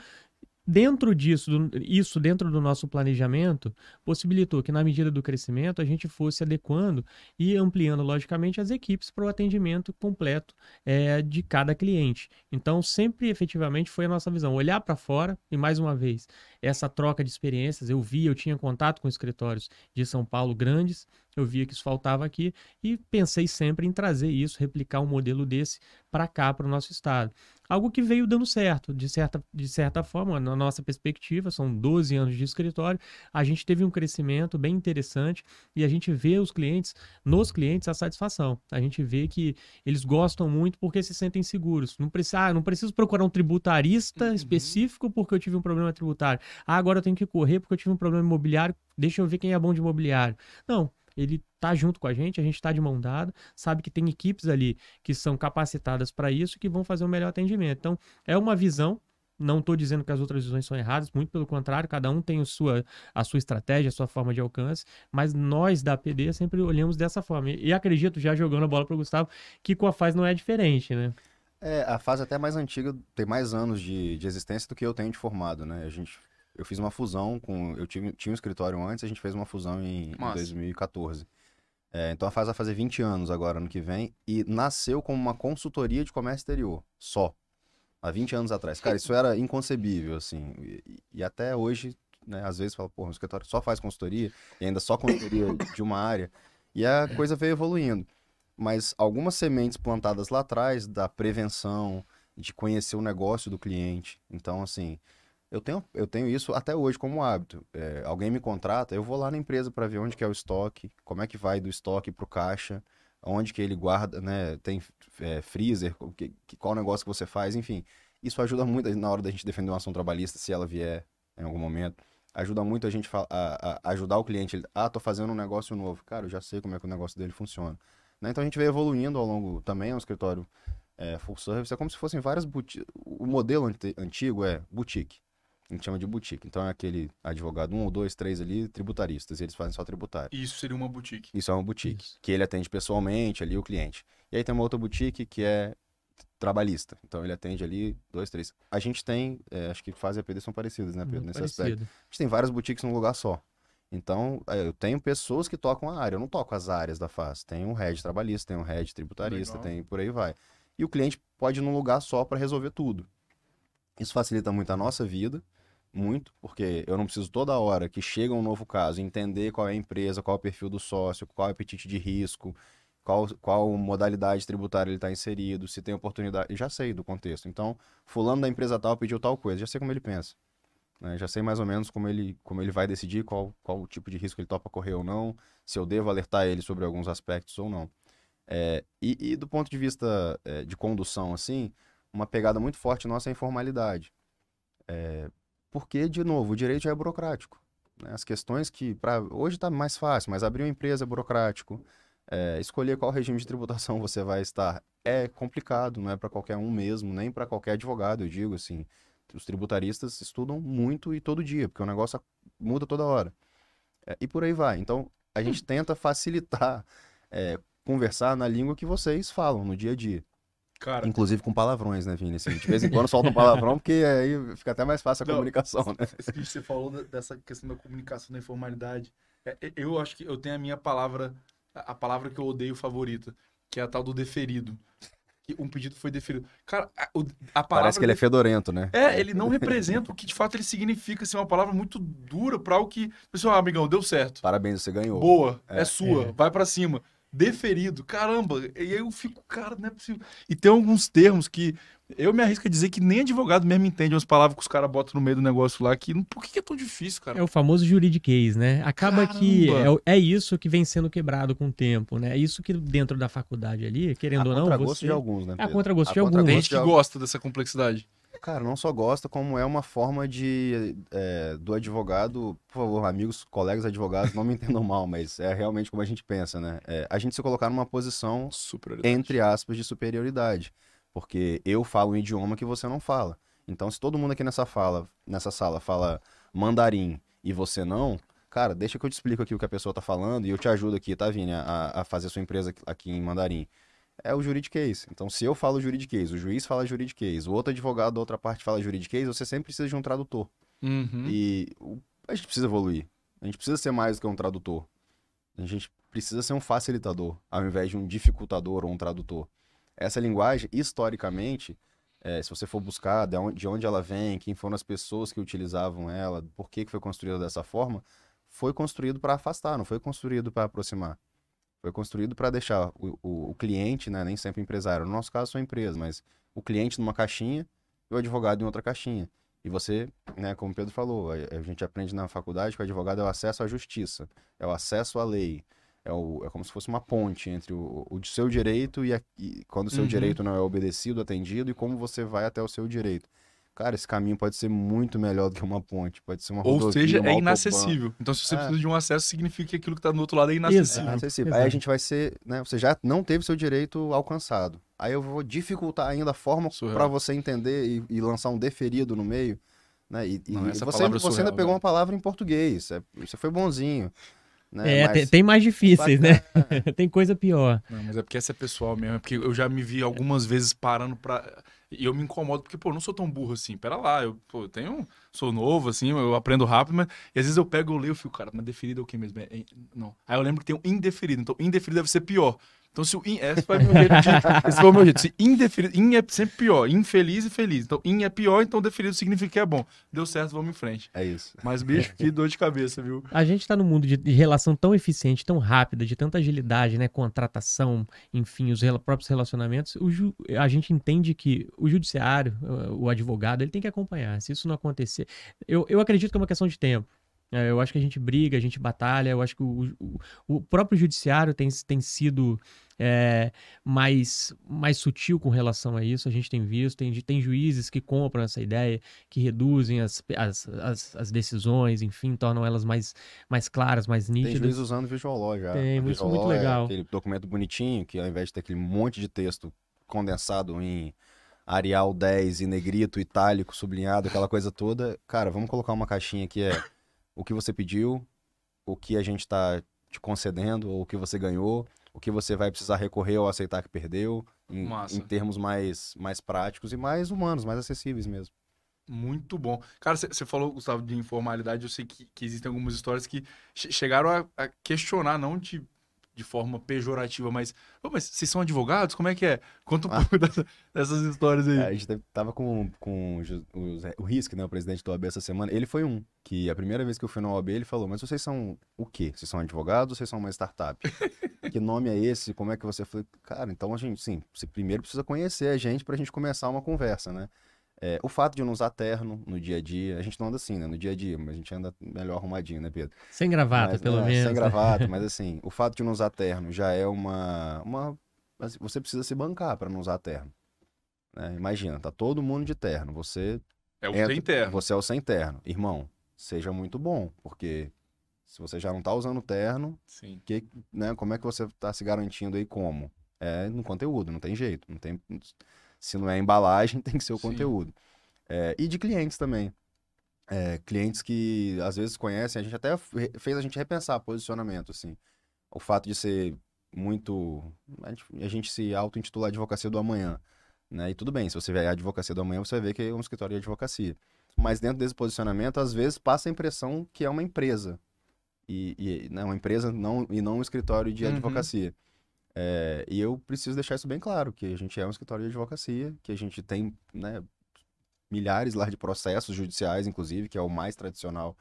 Dentro disso, isso dentro do nosso planejamento, possibilitou que, na medida do crescimento, a gente fosse adequando e ampliando, logicamente, as equipes para o atendimento completo é, de cada cliente. Então, sempre efetivamente foi a nossa visão, olhar para fora e, mais uma vez, essa troca de experiências. Eu vi, eu tinha contato com escritórios de São Paulo grandes, eu via que isso faltava aqui e pensei sempre em trazer isso, replicar um modelo desse para cá, para o nosso estado algo que veio dando certo, de certa, de certa forma, na nossa perspectiva, são 12 anos de escritório, a gente teve um crescimento bem interessante e a gente vê os clientes, nos clientes, a satisfação. A gente vê que eles gostam muito porque se sentem seguros. Não, preci ah, não preciso procurar um tributarista uhum. específico porque eu tive um problema tributário. Ah, agora eu tenho que correr porque eu tive um problema imobiliário, deixa eu ver quem é bom de imobiliário. Não, ele tá junto com a gente, a gente está de mão dada, sabe que tem equipes ali que são capacitadas para isso que vão fazer o um melhor atendimento. Então, é uma visão não estou dizendo que as outras visões são erradas, muito pelo contrário, cada um tem a sua, a sua estratégia, a sua forma de alcance, mas nós da PD sempre olhamos dessa forma. E, acredito, já jogando a bola para o Gustavo, que com a fase não é diferente, né? É, a fase até mais antiga, tem mais anos de, de existência do que eu tenho de formado, né? A gente eu fiz uma fusão com. Eu tive, tinha um escritório antes, a gente fez uma fusão em, em 2014. É, então a faz vai fazer 20 anos agora, ano que vem, e nasceu como uma consultoria de comércio exterior, só. Há 20 anos atrás. Cara, isso era inconcebível, assim. E, e até hoje, né, às vezes fala, pô, o escritório só faz consultoria, e ainda só consultoria <coughs> de uma área. E a coisa veio evoluindo. Mas algumas sementes plantadas lá atrás, da prevenção, de conhecer o negócio do cliente. Então, assim, eu tenho, eu tenho isso até hoje como hábito. É, alguém me contrata, eu vou lá na empresa para ver onde que é o estoque, como é que vai do estoque para o caixa, onde que ele guarda, né? Tem é, freezer, que, que, qual negócio que você faz, enfim. Isso ajuda muito na hora da gente defender uma ação trabalhista, se ela vier em algum momento. Ajuda muito a gente a, a ajudar o cliente. Ah, tô fazendo um negócio novo. Cara, eu já sei como é que o negócio dele funciona. Né? Então a gente vem evoluindo ao longo também, é um escritório é, full service, é como se fossem várias boutiques. O modelo antigo é boutique. A gente chama de boutique. Então é aquele advogado, um ou dois, três ali, tributaristas, e eles fazem só tributário. Isso seria uma boutique. Isso é uma boutique. Isso. Que ele atende pessoalmente ali o cliente. E aí tem uma outra boutique que é trabalhista. Então ele atende ali dois, três. A gente tem, é, acho que faz e APD são parecidas, né, Pedro? nesse parecido. aspecto. A gente tem várias boutiques num lugar só. Então, é, eu tenho pessoas que tocam a área, eu não toco as áreas da face. Tem um head trabalhista, tem um head tributarista, Legal. tem por aí vai. E o cliente pode ir num lugar só para resolver tudo. Isso facilita muito a nossa vida, muito, porque eu não preciso toda hora que chega um novo caso entender qual é a empresa, qual é o perfil do sócio, qual é o apetite de risco, qual, qual modalidade tributária ele está inserido, se tem oportunidade. já sei do contexto. Então, fulano da empresa tal pediu tal coisa, já sei como ele pensa. Né? Já sei mais ou menos como ele, como ele vai decidir qual, qual tipo de risco ele topa correr ou não, se eu devo alertar ele sobre alguns aspectos ou não. É, e, e, do ponto de vista é, de condução, assim, uma pegada muito forte nossa é a informalidade. É, porque, de novo, o direito é burocrático. Né? As questões que, para hoje está mais fácil, mas abrir uma empresa é burocrático, é, escolher qual regime de tributação <laughs> você vai estar é complicado, não é para qualquer um mesmo, nem para qualquer advogado, eu digo assim. Os tributaristas estudam muito e todo dia, porque o negócio muda toda hora. É, e por aí vai. Então, a gente hum. tenta facilitar, é, conversar na língua que vocês falam no dia a dia. Cara, Inclusive com palavrões, né, Vini? Assim, de vez em quando solta um palavrão, porque aí fica até mais fácil a não, comunicação, né? Você <laughs> falou dessa questão da comunicação, da informalidade. É, é, eu acho que eu tenho a minha palavra, a palavra que eu odeio favorita, que é a tal do deferido. Que um pedido foi deferido. Cara, a, a palavra. Parece que ele é fedorento, né? É, ele não representa o que de fato ele significa. Assim, é uma palavra muito dura para o que. Pessoal, ah, amigão, deu certo. Parabéns, você ganhou. Boa, é, é sua, é. vai para cima deferido. Caramba, e aí eu fico, cara, não é possível. E tem alguns termos que eu me arrisco a dizer que nem advogado mesmo entende umas palavras que os caras botam no meio do negócio lá, que por que é tão difícil, cara? É o famoso juridiquês, né? Acaba Caramba. que é, é, isso que vem sendo quebrado com o tempo, né? É isso que dentro da faculdade ali, querendo a ou não, você... de alguns, né? É a contragosto de alguns. Tem gente que gosta dessa complexidade. Cara, não só gosta, como é uma forma de é, do advogado, por favor, amigos, colegas advogados, não me entendam mal, mas é realmente como a gente pensa, né? É, a gente se colocar numa posição, entre aspas, de superioridade. Porque eu falo um idioma que você não fala. Então, se todo mundo aqui nessa, fala, nessa sala fala mandarim e você não, cara, deixa que eu te explico aqui o que a pessoa tá falando e eu te ajudo aqui, tá, Vini, a, a fazer sua empresa aqui em mandarim é o juridiquês. Então, se eu falo juridiquês, o juiz fala juridiquês, o outro advogado da outra parte fala juridiquês, você sempre precisa de um tradutor. Uhum. E a gente precisa evoluir. A gente precisa ser mais do que um tradutor. A gente precisa ser um facilitador, ao invés de um dificultador ou um tradutor. Essa linguagem, historicamente, é, se você for buscar de onde, de onde ela vem, quem foram as pessoas que utilizavam ela, por que, que foi construída dessa forma, foi construído para afastar, não foi construído para aproximar. Foi construído para deixar o, o, o, cliente, né, nem sempre empresário, no nosso caso sua empresa, mas o cliente numa caixinha e o advogado em outra caixinha. E você, né, como o Pedro falou, a, a, gente aprende na faculdade que o advogado é o acesso à justiça, é o acesso à lei, é, o, é como se fosse uma ponte entre o, o seu direito e, a, e quando o seu uhum. direito não é obedecido, atendido, e como você vai até o seu direito. Cara, esse caminho pode ser muito melhor do que uma ponte, pode ser uma Ou seja, é inacessível. Então, se você é. precisa de um acesso, significa que aquilo que está do outro lado é inacessível. É inacessível. Aí a gente vai ser, né? Você já não teve seu direito alcançado. Aí eu vou dificultar ainda a forma para você entender e, e lançar um deferido no meio. Né? E, não, e você, surreal, é você, ainda pegou né? uma palavra em português. É, você foi bonzinho. Né? É, mas... tem, tem, mais difíceis, é né? <laughs> tem coisa pior. Não, mas é porque essa é pessoal mesmo. É porque eu já me vi algumas vezes parando para e eu me incomodo porque, pô, eu não sou tão burro assim. Pera lá, eu, pô, eu tenho. Sou novo, assim, eu aprendo rápido, mas. E às vezes eu pego, eu leio e fico, cara, mas deferido é o que mesmo? É, é, não. Aí eu lembro que tem um indeferido. Então, indeferido deve ser pior. Então, se o in, esse foi o meu jeito de, esse foi o meu jeito. Se indefinido, in é sempre pior, infeliz e feliz. Então, in é pior, então definido significa que é bom. Deu certo, vamos em frente. É isso. Mas, bicho, que dor de cabeça, viu? A gente tá num mundo de, de relação tão eficiente, tão rápida, de tanta agilidade, né? Contratação, enfim, os rela, próprios relacionamentos. Ju, a gente entende que o judiciário, o advogado, ele tem que acompanhar. Se isso não acontecer, eu, eu acredito que é uma questão de tempo. É, eu acho que a gente briga, a gente batalha, eu acho que o, o, o próprio judiciário tem, tem sido é, mais, mais sutil com relação a isso, a gente tem visto, tem, tem juízes que compram essa ideia, que reduzem as, as, as, as decisões, enfim, tornam elas mais, mais claras, mais nítidas. Tem juízes usando Visual Law já. Tem, isso é muito é legal. É aquele documento bonitinho, que ao invés de ter aquele monte de texto condensado em Arial 10 e negrito, itálico, sublinhado, aquela coisa toda, cara, vamos colocar uma caixinha que é o que você pediu, o que a gente está te concedendo, ou o que você ganhou, o que você vai precisar recorrer ou aceitar que perdeu, em, em termos mais, mais práticos e mais humanos, mais acessíveis mesmo. Muito bom. Cara, você falou, Gustavo, de informalidade. Eu sei que, que existem algumas histórias que chegaram a, a questionar, não de de forma pejorativa, mas, oh, mas vocês são advogados? Como é que é? Conta um ah. pouco <laughs> dessa, dessas histórias aí. É, a gente tava com, com o, José, o né, o presidente da OAB essa semana, ele foi um, que a primeira vez que eu fui na OAB, ele falou, mas vocês são o quê? Vocês são advogados ou vocês são uma startup? <laughs> que nome é esse? Como é que você... Eu falei, cara, então a gente, sim, você primeiro precisa conhecer a gente pra gente começar uma conversa, né? É, o fato de não usar terno no dia a dia, a gente não anda assim, né? No dia a dia, mas a gente anda melhor arrumadinho, né, Pedro? Sem gravata, mas, pelo né, menos. Sem gravata, <laughs> mas assim, o fato de não usar terno já é uma. uma assim, você precisa se bancar para não usar terno. Né? Imagina, tá todo mundo de terno. Você. É o entra, sem terno. Você é o sem terno. Irmão, seja muito bom, porque se você já não tá usando terno, Sim. Que, né, como é que você tá se garantindo aí como? É no conteúdo, não tem jeito, não tem se não é embalagem, <laughs> tem que ser o Sim. conteúdo. É, e de clientes também. É, clientes que às vezes conhecem, a gente até fez a gente repensar posicionamento, assim. O fato de ser muito. A gente, a gente se auto-intitular Advocacia do Amanhã. Né? E tudo bem, se você vier a Advocacia do Amanhã, você vai ver que é um escritório de advocacia. Mas dentro desse posicionamento, às vezes passa a impressão que é uma empresa. E, e não, né, uma empresa não, e não um escritório de uhum. advocacia. É, e eu preciso deixar isso bem claro, que a gente é um escritório de advocacia, que a gente tem né, milhares lá de processos judiciais, inclusive, que é o mais tradicional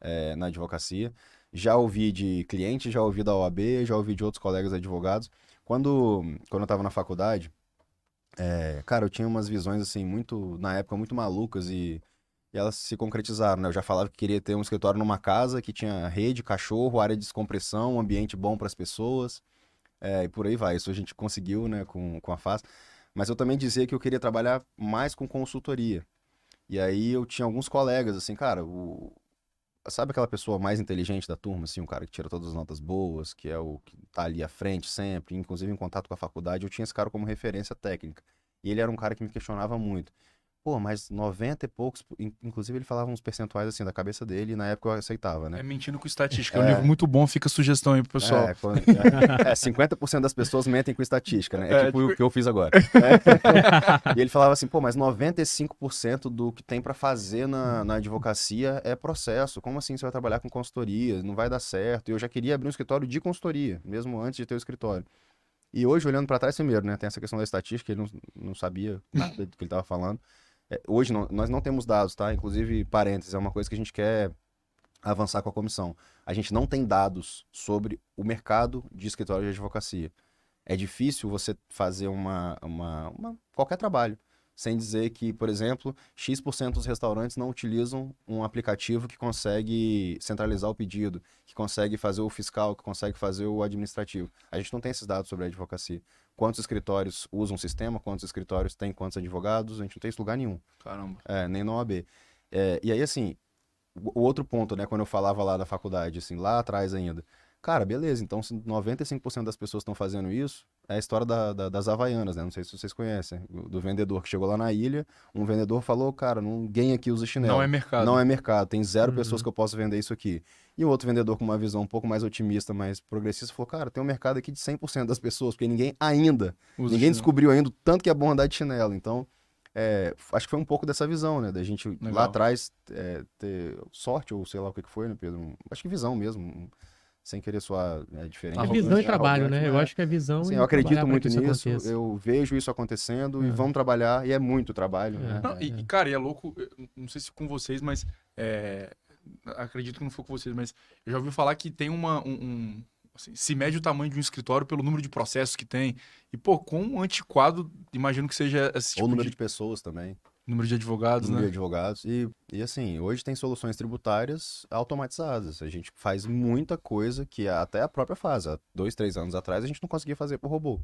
é, na advocacia. Já ouvi de clientes já ouvi da OAB, já ouvi de outros colegas advogados. Quando, quando eu estava na faculdade, é, cara, eu tinha umas visões, assim, muito, na época, muito malucas e, e elas se concretizaram, né? Eu já falava que queria ter um escritório numa casa que tinha rede, cachorro, área de descompressão, um ambiente bom para as pessoas. É, e por aí vai. Isso a gente conseguiu, né, com, com a FAS. Mas eu também dizia que eu queria trabalhar mais com consultoria. E aí eu tinha alguns colegas, assim, cara, o... sabe aquela pessoa mais inteligente da turma, assim, um cara que tira todas as notas boas, que é o que tá ali à frente sempre, inclusive em contato com a faculdade, eu tinha esse cara como referência técnica. E ele era um cara que me questionava muito. Pô, mas 90 e poucos, inclusive ele falava uns percentuais assim da cabeça dele, e na época eu aceitava, né? É mentindo com estatística, é um é. livro muito bom, fica sugestão aí pro pessoal. É, quando, <laughs> é, é 50% das pessoas mentem com estatística, né? É, é, tipo, tipo, o que eu fiz agora. <laughs> e ele falava assim, pô, mas 95% do que tem para fazer na, na advocacia é processo. Como assim você vai trabalhar com consultoria? Não vai dar certo. E eu já queria abrir um escritório de consultoria, mesmo antes de ter o escritório. E hoje, olhando para trás, primeiro, né? Tem essa questão da estatística, ele não, não sabia nada do que ele estava falando. É, hoje não, nós não temos dados, tá? Inclusive, parênteses, é uma coisa que a gente quer avançar com a comissão. A gente não tem dados sobre o mercado de escritório de advocacia. É difícil você fazer uma, uma, uma qualquer trabalho sem dizer que, por exemplo, X% dos restaurantes não utilizam um aplicativo que consegue centralizar o pedido, que consegue fazer o fiscal, que consegue fazer o administrativo. A gente não tem esses dados sobre a advocacia. Quantos escritórios usam o sistema, quantos escritórios têm quantos advogados, a gente não tem isso lugar nenhum. Caramba. É, nem na OAB. É, e aí, assim, o outro ponto, né, quando eu falava lá da faculdade, assim, lá atrás ainda. Cara, beleza, então se 95% das pessoas estão fazendo isso, é a história da, da, das Havaianas, né? Não sei se vocês conhecem. Do vendedor que chegou lá na ilha, um vendedor falou, cara, ninguém aqui usa chinelo. Não é mercado. Não é mercado, tem zero uhum. pessoas que eu posso vender isso aqui. E o outro vendedor com uma visão um pouco mais otimista, mais progressista, falou, cara, tem um mercado aqui de 100% das pessoas, porque ninguém ainda, usa ninguém chinelo. descobriu ainda o tanto que é bom andar de chinelo. Então, é, acho que foi um pouco dessa visão, né? Da gente Legal. lá atrás é, ter sorte, ou sei lá o que foi, né, Pedro? Acho que visão mesmo sem querer sua né, diferente. A visão e é né? trabalho, né? Eu né? acho que a visão. Sim, eu acredito muito nisso, aconteça. eu vejo isso acontecendo é. e vamos trabalhar, e é muito trabalho. Né? É, né? não, é, é. e, cara, e é louco, não sei se com vocês, mas. É, acredito que não foi com vocês, mas eu já ouvi falar que tem uma. Um, um, assim, se mede o tamanho de um escritório pelo número de processos que tem. E, pô, com um antiquado, imagino que seja esse tipo Ou número de... de pessoas também. Número de advogados, número né? de advogados. E, e assim, hoje tem soluções tributárias automatizadas. A gente faz muita coisa que até a própria faz. Há dois, três anos atrás, a gente não conseguia fazer por robô,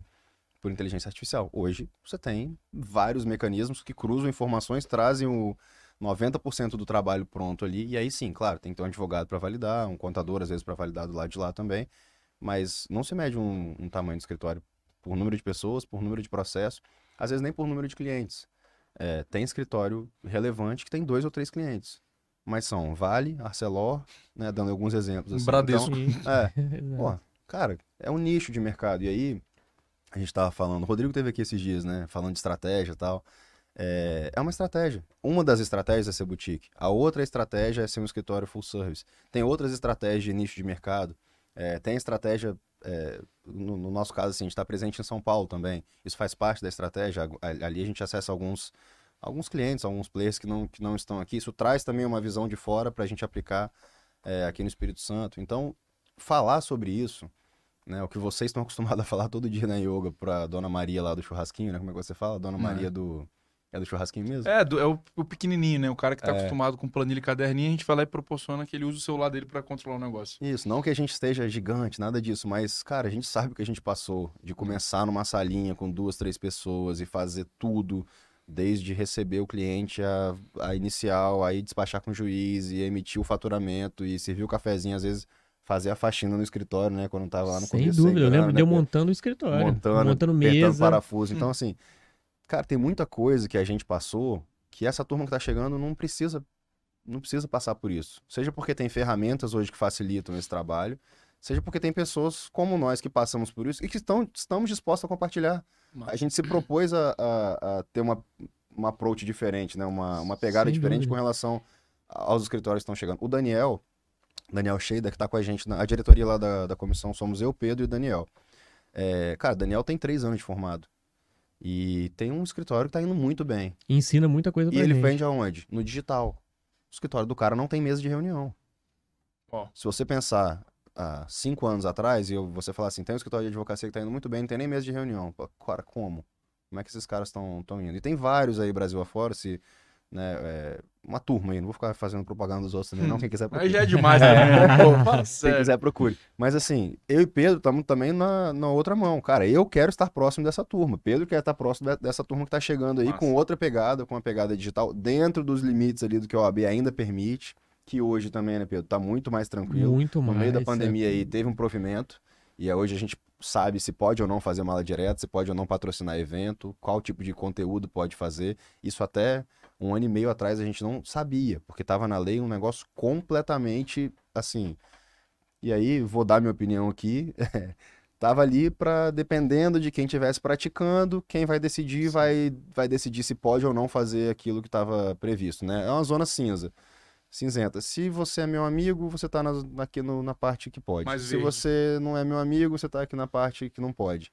por inteligência artificial. Hoje, você tem vários mecanismos que cruzam informações, trazem o 90% do trabalho pronto ali. E aí sim, claro, tem que ter um advogado para validar, um contador, às vezes, para validar do lado de lá também. Mas não se mede um, um tamanho do escritório por número de pessoas, por número de processo, às vezes nem por número de clientes. É, tem escritório relevante que tem dois ou três clientes. Mas são Vale, Arcelor, né, dando alguns exemplos. Assim. Bradesco. Então, <laughs> é, cara, é um nicho de mercado. E aí, a gente estava falando, o Rodrigo teve aqui esses dias, né? Falando de estratégia e tal. É, é uma estratégia. Uma das estratégias é ser boutique. A outra estratégia é ser um escritório full service. Tem outras estratégias de nicho de mercado. É, tem estratégia é, no, no, nosso caso, assim, a gente está presente em São Paulo também. Isso faz parte da estratégia. Ali a gente acessa alguns, alguns clientes, alguns players que não, que não estão aqui. Isso traz também uma visão de fora para a gente aplicar é, aqui no Espírito Santo. Então, falar sobre isso, né, o que vocês estão <laughs> acostumados a falar todo dia na yoga para Dona Maria lá do churrasquinho, né? Como é que você fala? Dona uhum. Maria do é do churrasquinho mesmo? É, do, é o, o, pequenininho, né? O cara que tá é. acostumado com planilha e caderninho, a gente vai lá e proporciona que ele use o celular dele para controlar o negócio. Isso, não que a gente esteja gigante, nada disso, mas, cara, a gente sabe o que a gente passou de começar numa salinha com duas, três pessoas e fazer tudo, desde receber o cliente a, a inicial, aí despachar com o juiz e emitir o faturamento e servir o cafezinho, às vezes fazer a faxina no escritório, né? Quando tava lá no Sem começo. Sem dúvida, eu lembro né? de eu montando o escritório. Montando, montando mesa. parafuso. Então, hum. assim, Cara, tem muita coisa que a gente passou que essa turma que tá chegando não precisa não precisa passar por isso. Seja porque tem ferramentas hoje que facilitam esse trabalho, seja porque tem pessoas como nós que passamos por isso e que estão, estamos dispostos a compartilhar. A gente se propôs a, a, a ter uma, uma approach diferente, né? uma, uma pegada diferente com relação aos escritórios que estão chegando. O Daniel, Daniel Sheida, que está com a gente, na, a diretoria lá da, da comissão somos eu, Pedro e o Daniel. É, cara, Daniel tem três anos de formado. E tem um escritório que tá indo muito bem. E ensina muita coisa pra E ele gente. vende aonde? No digital. O escritório do cara não tem mesa de reunião. Oh. Se você pensar há ah, cinco anos atrás e você falar assim, tem um escritório de advocacia que tá indo muito bem, não tem nem mesa de reunião. Cara, como? Como é que esses caras estão indo? E tem vários aí Brasil afora, se né, é, uma turma aí, não vou ficar fazendo propaganda dos outros também, não. <laughs> Quem quiser procure. Mas já é demais, né? <laughs> Quem quiser procure. Mas assim, eu e Pedro estamos também na, na outra mão. Cara, eu quero estar próximo dessa turma. Pedro quer estar próximo dessa turma que está chegando aí Nossa. com outra pegada, com uma pegada digital, dentro dos limites ali do que a OAB ainda permite. Que hoje também, né, Pedro, está muito mais tranquilo. Muito mais. No meio da pandemia é... aí teve um provimento. E hoje a gente sabe se pode ou não fazer mala direta, se pode ou não patrocinar evento, qual tipo de conteúdo pode fazer. Isso até um ano e meio atrás a gente não sabia, porque estava na lei um negócio completamente assim. E aí, vou dar minha opinião aqui. <laughs> tava ali para dependendo de quem tivesse praticando, quem vai decidir vai vai decidir se pode ou não fazer aquilo que estava previsto, né? É uma zona cinza. Cinzenta. Se você é meu amigo, você está aqui no, na parte que pode. se você não é meu amigo, você está aqui na parte que não pode.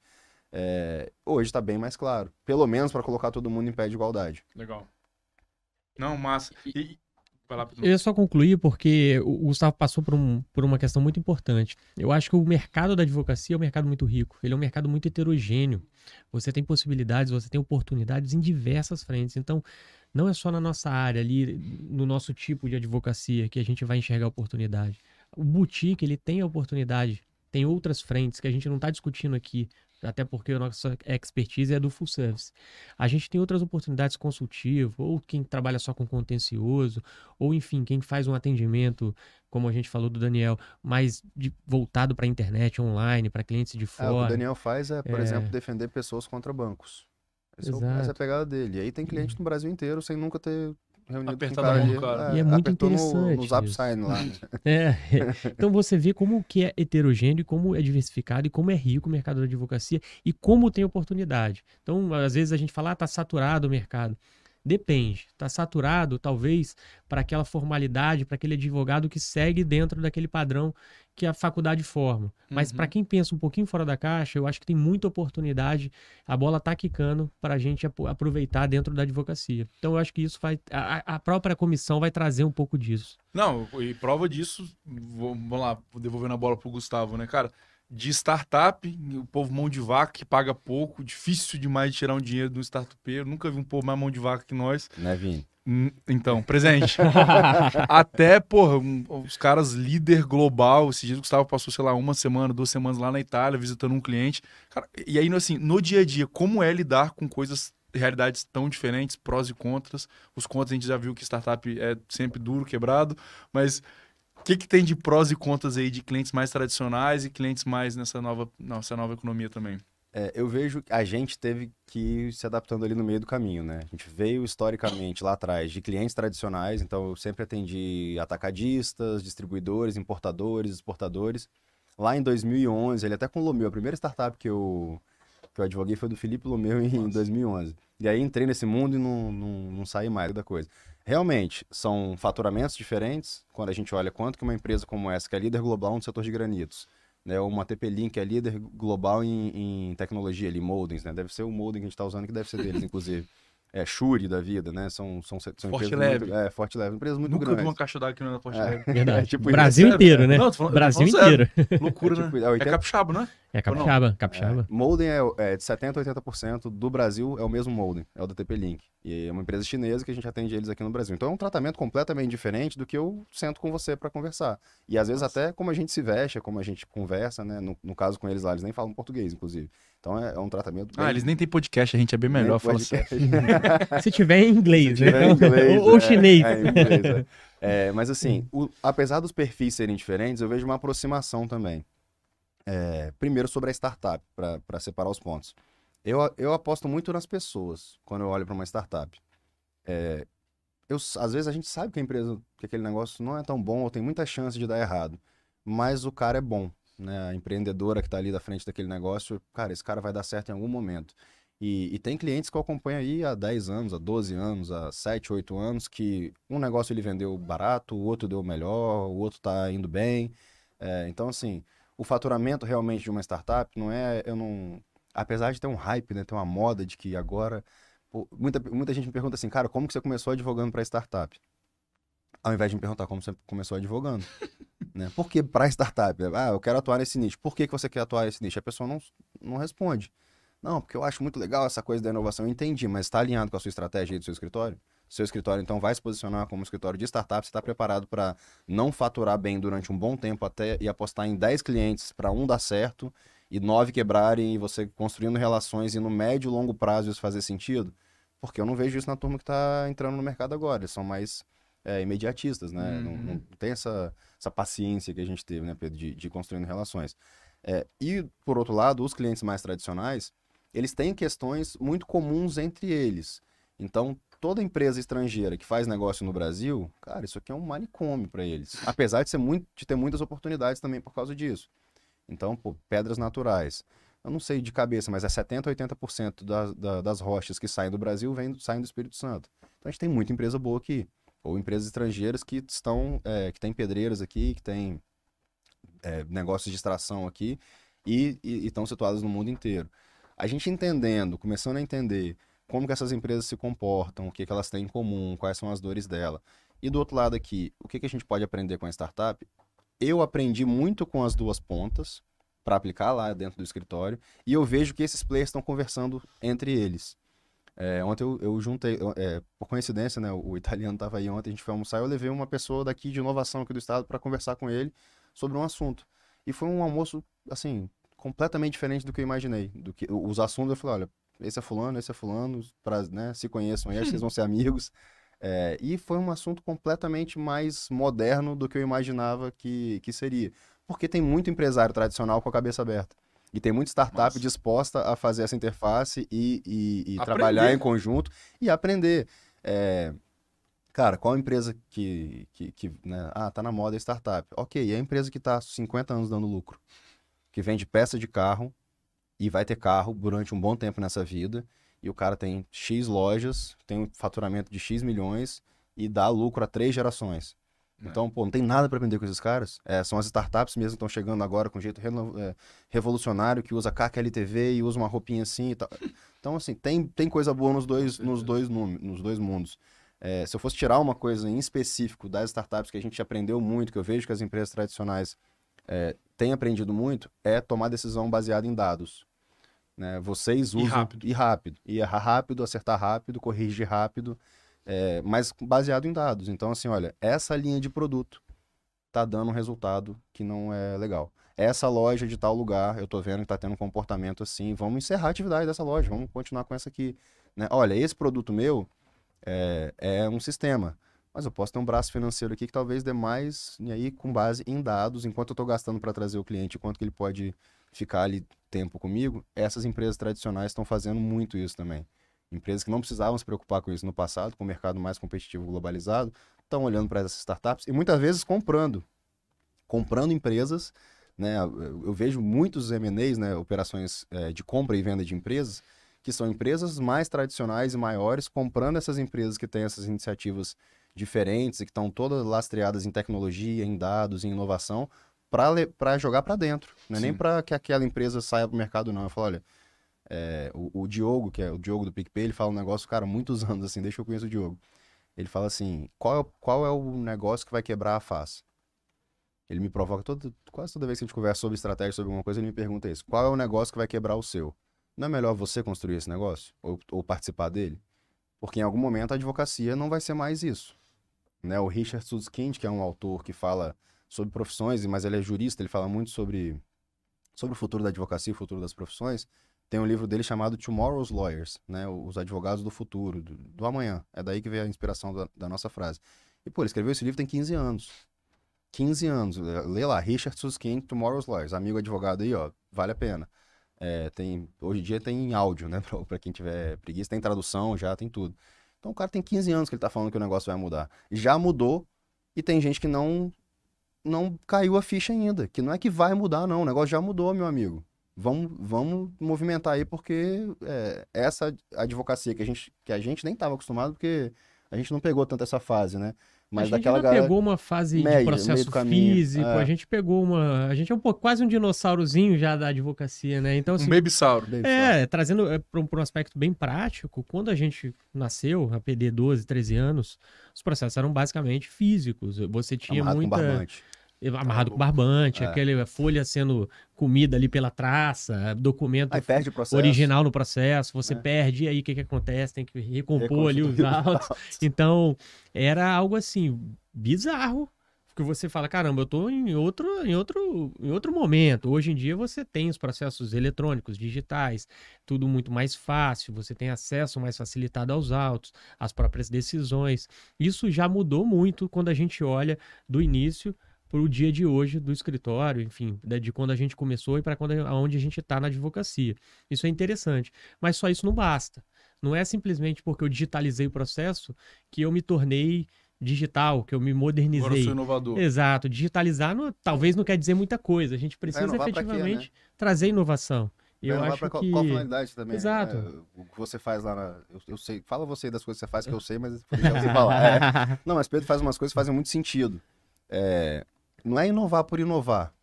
É, hoje está bem mais claro. Pelo menos para colocar todo mundo em pé de igualdade. Legal. Não, massa. E... Eu ia só concluir porque o Gustavo passou por, um, por uma questão muito importante. Eu acho que o mercado da advocacia é um mercado muito rico, ele é um mercado muito heterogêneo. Você tem possibilidades, você tem oportunidades em diversas frentes. Então, não é só na nossa área ali, no nosso tipo de advocacia que a gente vai enxergar oportunidade. O boutique, ele tem a oportunidade, tem outras frentes que a gente não está discutindo aqui, até porque a nossa expertise é do full service. A gente tem outras oportunidades consultivo, ou quem trabalha só com contencioso, ou enfim, quem faz um atendimento, como a gente falou do Daniel, mais de, voltado para a internet, online, para clientes de fora. É, o que o Daniel faz é, por é... exemplo, defender pessoas contra bancos. É essa, é a pegada dele. E aí tem cliente uhum. no Brasil inteiro sem nunca ter reunido Apertado com o cara. cara. e é muito interessante. No, no zap sign lá. Né? <laughs> É. Então você vê como que é heterogêneo, como é diversificado e como é rico o mercado da advocacia e como tem oportunidade. Então, às vezes a gente fala, ah, tá saturado o mercado. Depende. Está saturado, talvez, para aquela formalidade, para aquele advogado que segue dentro daquele padrão que a faculdade forma. Mas uhum. para quem pensa um pouquinho fora da caixa, eu acho que tem muita oportunidade. A bola tá quicando para a gente aproveitar dentro da advocacia. Então eu acho que isso vai. A, a própria comissão vai trazer um pouco disso. Não, e prova disso, vamos lá, devolvendo a bola pro Gustavo, né, cara? de startup, o povo mão de vaca que paga pouco, difícil demais de tirar um dinheiro do startupeiro, nunca vi um povo mais mão de vaca que nós. Né, Vini? Então, presente. <laughs> Até, porra, um, os caras líder global, esse dia o Gustavo passou, sei lá, uma semana, duas semanas lá na Itália, visitando um cliente. Cara, e aí, assim, no dia a dia, como é lidar com coisas, realidades tão diferentes, prós e contras. Os contras a gente já viu que startup é sempre duro, quebrado, mas o que, que tem de prós e contras aí de clientes mais tradicionais e clientes mais nessa nova, nessa nova economia também? É, eu vejo que a gente teve que ir se adaptando ali no meio do caminho, né? A gente veio historicamente lá atrás de clientes tradicionais, então eu sempre atendi atacadistas, distribuidores, importadores, exportadores. Lá em 2011, ele até com o Lomeu, a primeira startup que eu, que eu advoguei foi do Felipe Lomeu em Nossa. 2011. E aí entrei nesse mundo e não, não, não saí mais da coisa. Realmente, são faturamentos diferentes quando a gente olha quanto que uma empresa como essa, que é líder global no setor de granitos, né, uma TP-Link que é líder global em, em tecnologia ali, moldings, né, deve ser o molding que a gente está usando que deve ser deles, <laughs> inclusive. É, Shuri da vida, né? São, são, são Forte leve. É, Forte Leve. Empresas muito Nunca grandes. Nunca vi uma caixa d'água que não era Forte é, Leve. Verdade. <laughs> É, tipo, Brasil inteiro, né? Não, falando, Brasil inteiro. Loucura, é, tipo, né? É, 80... é né? É capixaba, não, capixaba. É, molden é, é de 70% a 80% do Brasil é o mesmo molden, é o da TP Link. E é uma empresa chinesa que a gente atende eles aqui no Brasil. Então é um tratamento completamente diferente do que eu sento com você para conversar. E às vezes até como a gente se veste, como a gente conversa, né? No, no, caso com eles lá, eles nem falam português, inclusive. Então é, é um tratamento. Ah, bem... Ah, eles nem têm podcast, a gente é bem melhor falar assim. <laughs> <laughs> se tiver em inglês, né? ou, é, chinês. É, é. <laughs> é, mas assim, o, apesar dos perfis serem diferentes, eu vejo uma aproximação também. É, primeiro sobre a startup, para separar os pontos. Eu, eu aposto muito nas pessoas quando eu olho para uma startup. É, eu, às vezes a gente sabe que a empresa, que aquele negócio não é tão bom ou tem muita chance de dar errado, mas o cara é bom, né? A empreendedora que está ali da frente daquele negócio, cara, esse cara vai dar certo em algum momento. E, e, tem clientes que eu acompanho aí há 10 anos, há 12 anos, há 7, 8 anos, que um negócio ele vendeu barato, o outro deu melhor, o outro está indo bem. É, então, assim, o faturamento realmente de uma startup não é. Eu não. Apesar de ter um hype, né? Ter uma moda de que agora. Pô, muita, muita gente me pergunta assim, cara, como que você começou advogando para startup? Ao invés de me perguntar como você começou advogando. <laughs> né? Por que para startup? Ah, eu quero atuar nesse nicho. Por que, que você quer atuar nesse nicho? A pessoa não, não responde. Não, porque eu acho muito legal essa coisa da inovação. Eu entendi, mas está alinhado com a sua estratégia aí do seu escritório? seu escritório então vai se posicionar como escritório de startup, você está preparado para não faturar bem durante um bom tempo até e apostar em 10 clientes para um dar certo e nove quebrarem e você construindo relações e no médio e longo prazo isso fazer sentido? Porque eu não vejo isso na turma que está entrando no mercado agora, eles são mais é, imediatistas, né? Uhum. Não, não, tem essa, essa paciência que a gente teve, né, Pedro, de, de construindo relações. É, e, por outro lado, os clientes mais tradicionais, eles têm questões muito comuns entre eles. Então, toda empresa estrangeira que faz negócio no Brasil, cara, isso aqui é um manicômio para eles. <laughs> Apesar de, ser muito, de ter muitas oportunidades também por causa disso. Então, pô, pedras naturais. Eu não sei de cabeça, mas é 70% a 80% da, da, das rochas que saem do Brasil vem, saem do Espírito Santo. Então a gente tem muita empresa boa aqui. Ou empresas estrangeiras que estão, é, que tem pedreiras aqui, que tem é, negócios de extração aqui e estão situadas no mundo inteiro. A gente entendendo, começando a entender como que essas empresas se comportam, o que, que elas têm em comum, quais são as dores dela. E do outro lado aqui, o que, que a gente pode aprender com a startup? Eu aprendi muito com as duas pontas para aplicar lá dentro do escritório e eu vejo que esses players estão conversando entre eles. É, ontem eu, eu juntei, é, por coincidência, né, o italiano estava aí ontem, a gente foi almoçar, eu levei uma pessoa daqui de inovação aqui do estado para conversar com ele sobre um assunto. E foi um almoço, assim, completamente diferente do que eu imaginei. Do que, os assuntos, eu falei, olha, esse é fulano, esse é fulano, pra, né, se conheçam aí, vocês <laughs> vão ser amigos. É, e foi um assunto completamente mais moderno do que eu imaginava que, que seria. Porque tem muito empresário tradicional com a cabeça aberta. E tem muita startup Nossa. disposta a fazer essa interface e, e, e trabalhar em conjunto e aprender. É, cara, qual a empresa que. que, que né? Ah, tá na moda a startup. Ok, e é a empresa que tá 50 anos dando lucro, que vende peça de carro e vai ter carro durante um bom tempo nessa vida, e o cara tem X lojas, tem um faturamento de X milhões e dá lucro a três gerações. É. Então, pô, não tem nada para aprender com esses caras. É, são as startups mesmo que estão chegando agora com jeito é, revolucionário, que usa KKLTV e usa uma roupinha assim e tal. <laughs> Então, assim, tem, tem coisa boa nos dois, nos dois, nos dois mundos. É, se eu fosse tirar uma coisa em específico das startups que a gente aprendeu muito, que eu vejo que as empresas tradicionais é, tem aprendido muito é tomar decisão baseada em dados. Né? Vocês usam. E rápido. E rápido. E errar rápido, acertar rápido, corrigir rápido, é, mas baseado em dados. Então, assim, olha, essa linha de produto tá dando um resultado que não é legal. Essa loja de tal lugar, eu tô vendo que tá tendo um comportamento assim, vamos encerrar a atividade dessa loja, vamos continuar com essa aqui. Né? Olha, esse produto meu é, é um sistema mas eu posso ter um braço financeiro aqui que talvez dê mais, e aí com base em dados, enquanto eu estou gastando para trazer o cliente, quanto que ele pode ficar ali tempo comigo, essas empresas tradicionais estão fazendo muito isso também. Empresas que não precisavam se preocupar com isso no passado, com o mercado mais competitivo globalizado, estão olhando para essas startups e muitas vezes comprando. Comprando empresas, né? Eu vejo muitos M&As, né? operações é, de compra e venda de empresas, que são empresas mais tradicionais e maiores, comprando essas empresas que têm essas iniciativas diferentes e que estão todas lastreadas em tecnologia, em dados, em inovação, para jogar para dentro. Não é Sim. nem para que aquela empresa saia para o mercado, não. Eu falo, olha, é, o, o, Diogo, que é o Diogo do PicPay, ele fala um negócio, cara, muitos <laughs> anos, assim, deixa eu conhecer o Diogo. Ele fala assim, qual, é qual é o negócio que vai quebrar a face? Ele me provoca todo, quase toda vez que a gente conversa sobre estratégia, sobre alguma coisa, ele me pergunta isso. Qual é o negócio que vai quebrar o seu? Não é melhor você construir esse negócio? Ou, ou participar dele? Porque em algum momento a advocacia não vai ser mais isso. Né? O Richard Susskind, que é um autor que fala sobre profissões, mas ele é jurista, ele fala muito sobre, sobre o futuro da advocacia, o futuro das profissões. Tem um livro dele chamado Tomorrow's Lawyers, né? Os Advogados do Futuro, do, do Amanhã. É daí que veio a inspiração da, da, nossa frase. E, pô, ele escreveu esse livro tem 15 anos. 15 anos. Lê lá, Richard Susskind, Tomorrow's Lawyers. Amigo advogado aí, ó, vale a pena. É, tem, hoje em dia tem áudio, né? <laughs> Pra, pra quem tiver preguiça, tem tradução já, tem tudo. Então o cara tem 15 anos que ele tá falando que o negócio vai mudar. Já mudou e tem gente que não não caiu a ficha ainda, que não é que vai mudar não, o negócio já mudou, meu amigo. Vamos, vamos movimentar aí porque é, essa advocacia que a gente que a gente nem estava acostumado porque a gente não pegou tanto essa fase, né? Mas a gente daquela galera... pegou uma fase de processo físico, é. a gente pegou uma. A gente é um pouco quase um dinossaurozinho já da advocacia, né? Então, assim, um babysauro. É, trazendo é, para um, um, aspecto bem prático, quando a gente nasceu, a PD 12, 13 anos, os processos eram basicamente físicos. Você tinha Amarrado muita. Com Tá amarrado com barbante, é. aquela folha sendo comida ali pela traça, documento aí perde o processo. original no processo, você é. perde, e aí o que, que acontece? Tem que recompor ali os autos. Então, era algo assim, bizarro. Porque você fala, caramba, eu estou em outro, em, outro, em outro momento. Hoje em dia você tem os processos eletrônicos, digitais, tudo muito mais fácil, você tem acesso mais facilitado aos autos, às próprias decisões. Isso já mudou muito quando a gente olha do início para o dia de hoje do escritório, enfim, de quando a gente começou e para onde a gente está na advocacia. Isso é interessante, mas só isso não basta. Não é simplesmente porque eu digitalizei o processo que eu me tornei digital, que eu me modernizei. Agora eu sou inovador. Exato. Digitalizar não, talvez não quer dizer muita coisa. A gente é, precisa efetivamente quê, né? trazer inovação. É, eu acho pra, que... Qual a finalidade também? Né? Exato. É, o que você faz lá na... Eu, eu, sei, fala você das coisas que você faz que eu sei, mas <laughs> falar. É. Não, mas Pedro faz umas coisas que fazem muito sentido. É... Não é inovar por inovar.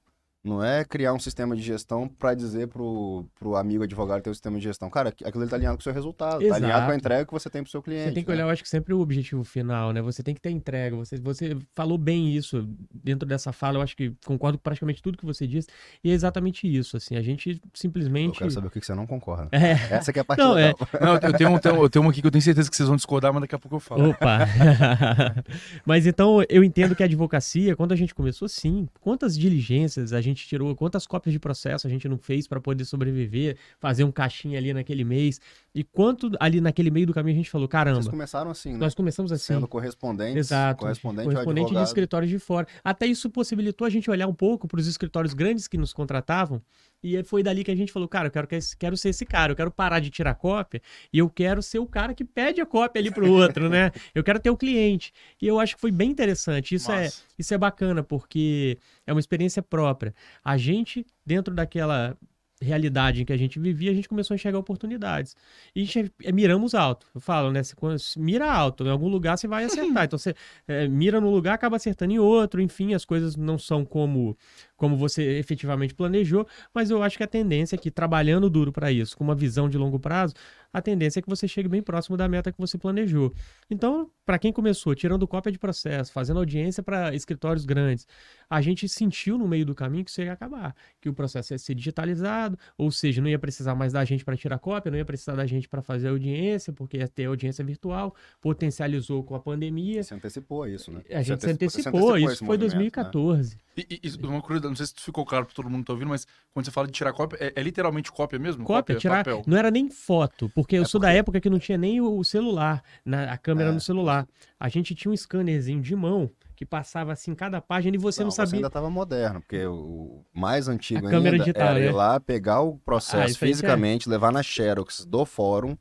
Não é criar um sistema de gestão para dizer pro, pro amigo advogado ter um sistema de gestão. Cara, aquilo está alinhado com o seu resultado, está alinhado com a entrega que você tem pro seu cliente. Você tem que né? olhar, eu acho que sempre o objetivo final, né? Você tem que ter entrega. Você, você falou bem isso dentro dessa fala, eu acho que concordo com praticamente tudo que você disse. E é exatamente isso, assim, a gente simplesmente... Eu quero saber o que você não concorda. É. Essa que é a <laughs> parte não, É... Não, eu, tenho um, eu tenho uma aqui que eu tenho certeza que vocês vão discordar, mas daqui a pouco eu falo. Opa! <laughs> Mas então, eu entendo que a advocacia, quando a gente começou, sim, quantas diligências a gente gente tirou, quantas cópias de processo a gente não fez para poder sobreviver, fazer um caixinha ali naquele mês. E quanto ali naquele meio do caminho a gente falou, caramba. Vocês começaram assim, né? Nós começamos assim. Sendo correspondentes. Exato. Correspondente, correspondente de escritórios de fora. Até isso possibilitou a gente olhar um pouco para os escritórios grandes que nos contratavam. E foi dali que a gente falou, cara, eu quero, quero ser esse cara, eu quero parar de tirar cópia e eu quero ser o cara que pede a cópia ali para o outro, né? <laughs> Eu quero ter o cliente. E eu acho que foi bem interessante. Isso, é, isso é bacana, porque é uma experiência própria. A gente, dentro daquela realidade em que a gente vivia, a gente começou a enxergar oportunidades. E a gente é, é, miramos alto. Eu falo, né? Você, mira alto, em algum lugar você vai acertar. <laughs> Então você é, mira num lugar, acaba acertando em outro, enfim, as coisas não são como como você efetivamente planejou, mas eu acho que a tendência é que, trabalhando duro para isso, com uma visão de longo prazo, a tendência é que você chegue bem próximo da meta que você planejou. Então, para quem começou tirando cópia de processo, fazendo audiência para escritórios grandes, a gente sentiu no meio do caminho que isso ia acabar, que o processo ia ser digitalizado, ou seja, não ia precisar mais da gente para tirar cópia, não ia precisar da gente para fazer audiência, porque ia ter audiência virtual, potencializou com a pandemia. Você antecipou isso, né? A gente se antecipou, se antecipou, isso, antecipou isso foi 2014. Né? E, e, uma curiosidade não sei se ficou claro para todo mundo que tá ouvindo, mas quando você fala de tirar cópia, é, é literalmente cópia mesmo? Cópia, cópia tirar. Papel. Não era nem foto, porque é eu sou porque... da época que não tinha nem o celular, na, a câmera é. no celular. A gente tinha um scannerzinho de mão que passava assim cada página e você não, não sabia. Você ainda estava moderno, porque o mais antigo a ainda câmera digital, era é. ir lá pegar o processo ah, é. fisicamente, levar na Xerox do fórum.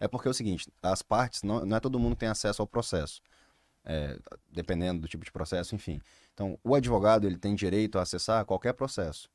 É porque é o seguinte, as partes, não, não é todo mundo que tem acesso ao processo. É, dependendo do tipo de processo, enfim. Então, o advogado ele tem direito a acessar qualquer processo,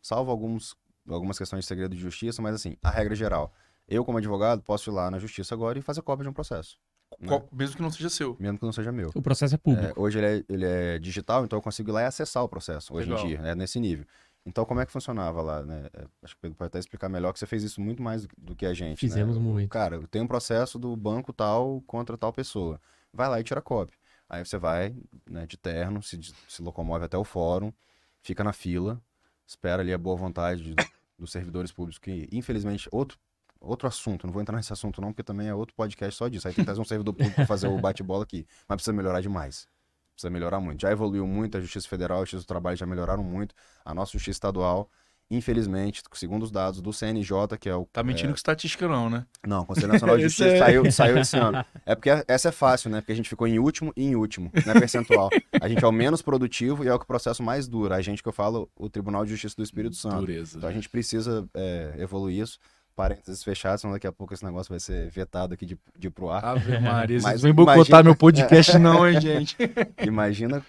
salvo alguns, algumas questões de segredo de justiça, mas assim, a regra geral. Eu, como advogado, posso ir lá na justiça agora e fazer cópia de um processo. Né? Mesmo que não seja seu. Mesmo que não seja meu. O processo é público. É, hoje ele é, ele é, digital, então eu consigo ir lá e acessar o processo, hoje Legal. em dia, né? nesse nível. Então, como é que funcionava lá, né? É, acho que o Pedro pode até explicar melhor, que você fez isso muito mais do que a gente, né? Fizemos né? muito. Cara, tem um processo do banco tal contra tal pessoa. Vai lá e tira cópia. Aí você vai né, de terno, se, se locomove até o fórum, fica na fila, espera ali a boa vontade dos servidores públicos, que infelizmente, outro, outro assunto, não vou entrar nesse assunto não, porque também é outro podcast só disso. Aí tem que trazer um servidor público para fazer o bate-bola aqui, mas precisa melhorar demais. Precisa melhorar muito. Já evoluiu muito, a Justiça Federal, a Justiça do Trabalho já melhoraram muito, a nossa Justiça Estadual Infelizmente, segundo os dados do CNJ, que é o. Tá mentindo é... com estatística, não, né? Não, o Conselho Nacional <laughs> de Justiça é... saiu, saiu esse ano. É porque essa é fácil, né? Porque a gente ficou em último e em último, né? Percentual. A gente é o menos produtivo e é o que o processo mais dura. A gente que eu falo, o Tribunal de Justiça do Espírito Santo. Dureza. Então a né? gente precisa é, evoluir isso parênteses fechados, senão daqui a pouco esse negócio vai ser vetado aqui de, de pro ar. Ave Maria, <laughs> mas não vem boicotar meu podcast <laughs> não, hein, gente? imagina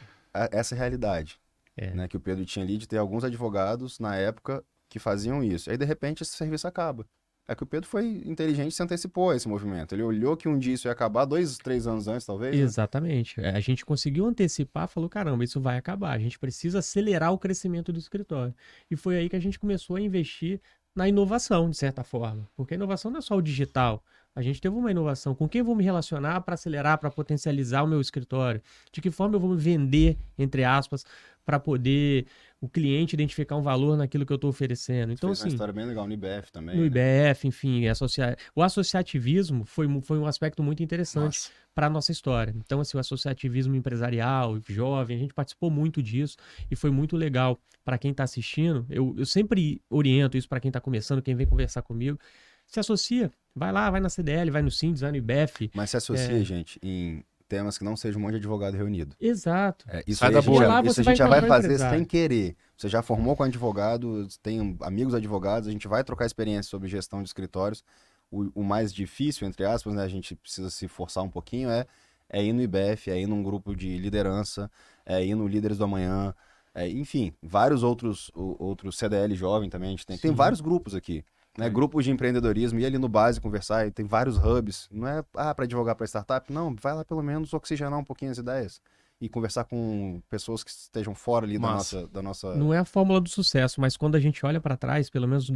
essa realidade é. né, que o Pedro tinha ali, de ter alguns advogados na época que faziam isso. Aí, de repente, esse serviço acaba. É que o Pedro foi inteligente e se antecipou a esse movimento. Ele olhou que um dia isso ia acabar, dois, três anos antes, talvez. Né? Exatamente. Né? A gente conseguiu antecipar, falou: caramba, isso vai acabar. A gente precisa acelerar o crescimento do escritório. E foi aí que a gente começou a investir na inovação, de certa forma. Porque a inovação não é só o digital. A gente teve uma inovação. Com quem vou me relacionar para acelerar, para potencializar o meu escritório? De que forma eu vou me vender, entre aspas? para poder o cliente identificar um valor naquilo que eu estou oferecendo. Então, Fez assim, uma história bem legal no IBF também. No né? IBF, enfim, associa... o associativismo foi, foi um aspecto muito interessante para a nossa história. Então, assim, o associativismo empresarial, jovem, a gente participou muito disso e foi muito legal para quem está assistindo. Eu, eu sempre oriento isso para quem está começando, quem vem conversar comigo. Se associa, vai lá, vai na CDL, vai no Sindes, vai no IBF. Mas se associa, é... gente, em temas que não seja um monte de advogado reunido. Exato. É, isso Sai da bolha. Já, isso a gente já vai fazer empresário. sem querer. Você já formou com advogado, tem amigos advogados, a gente vai trocar experiência sobre gestão de escritórios. O, o mais difícil, entre aspas, né, a gente precisa se forçar um pouquinho, é, é ir no IBF, é ir num grupo de liderança, é ir no Líderes do Amanhã, é, enfim, vários outros, outros CDL jovem também, a gente tem, Sim. tem vários grupos aqui né? Grupos de empreendedorismo, ir ali no base conversar, e tem vários hubs. Não é ah, para divulgar para startup, não, vai lá pelo menos oxigenar um pouquinho as ideias e conversar com pessoas que estejam fora ali da nossa, da nossa. Não é a fórmula do sucesso, mas quando a gente olha para trás, pelo menos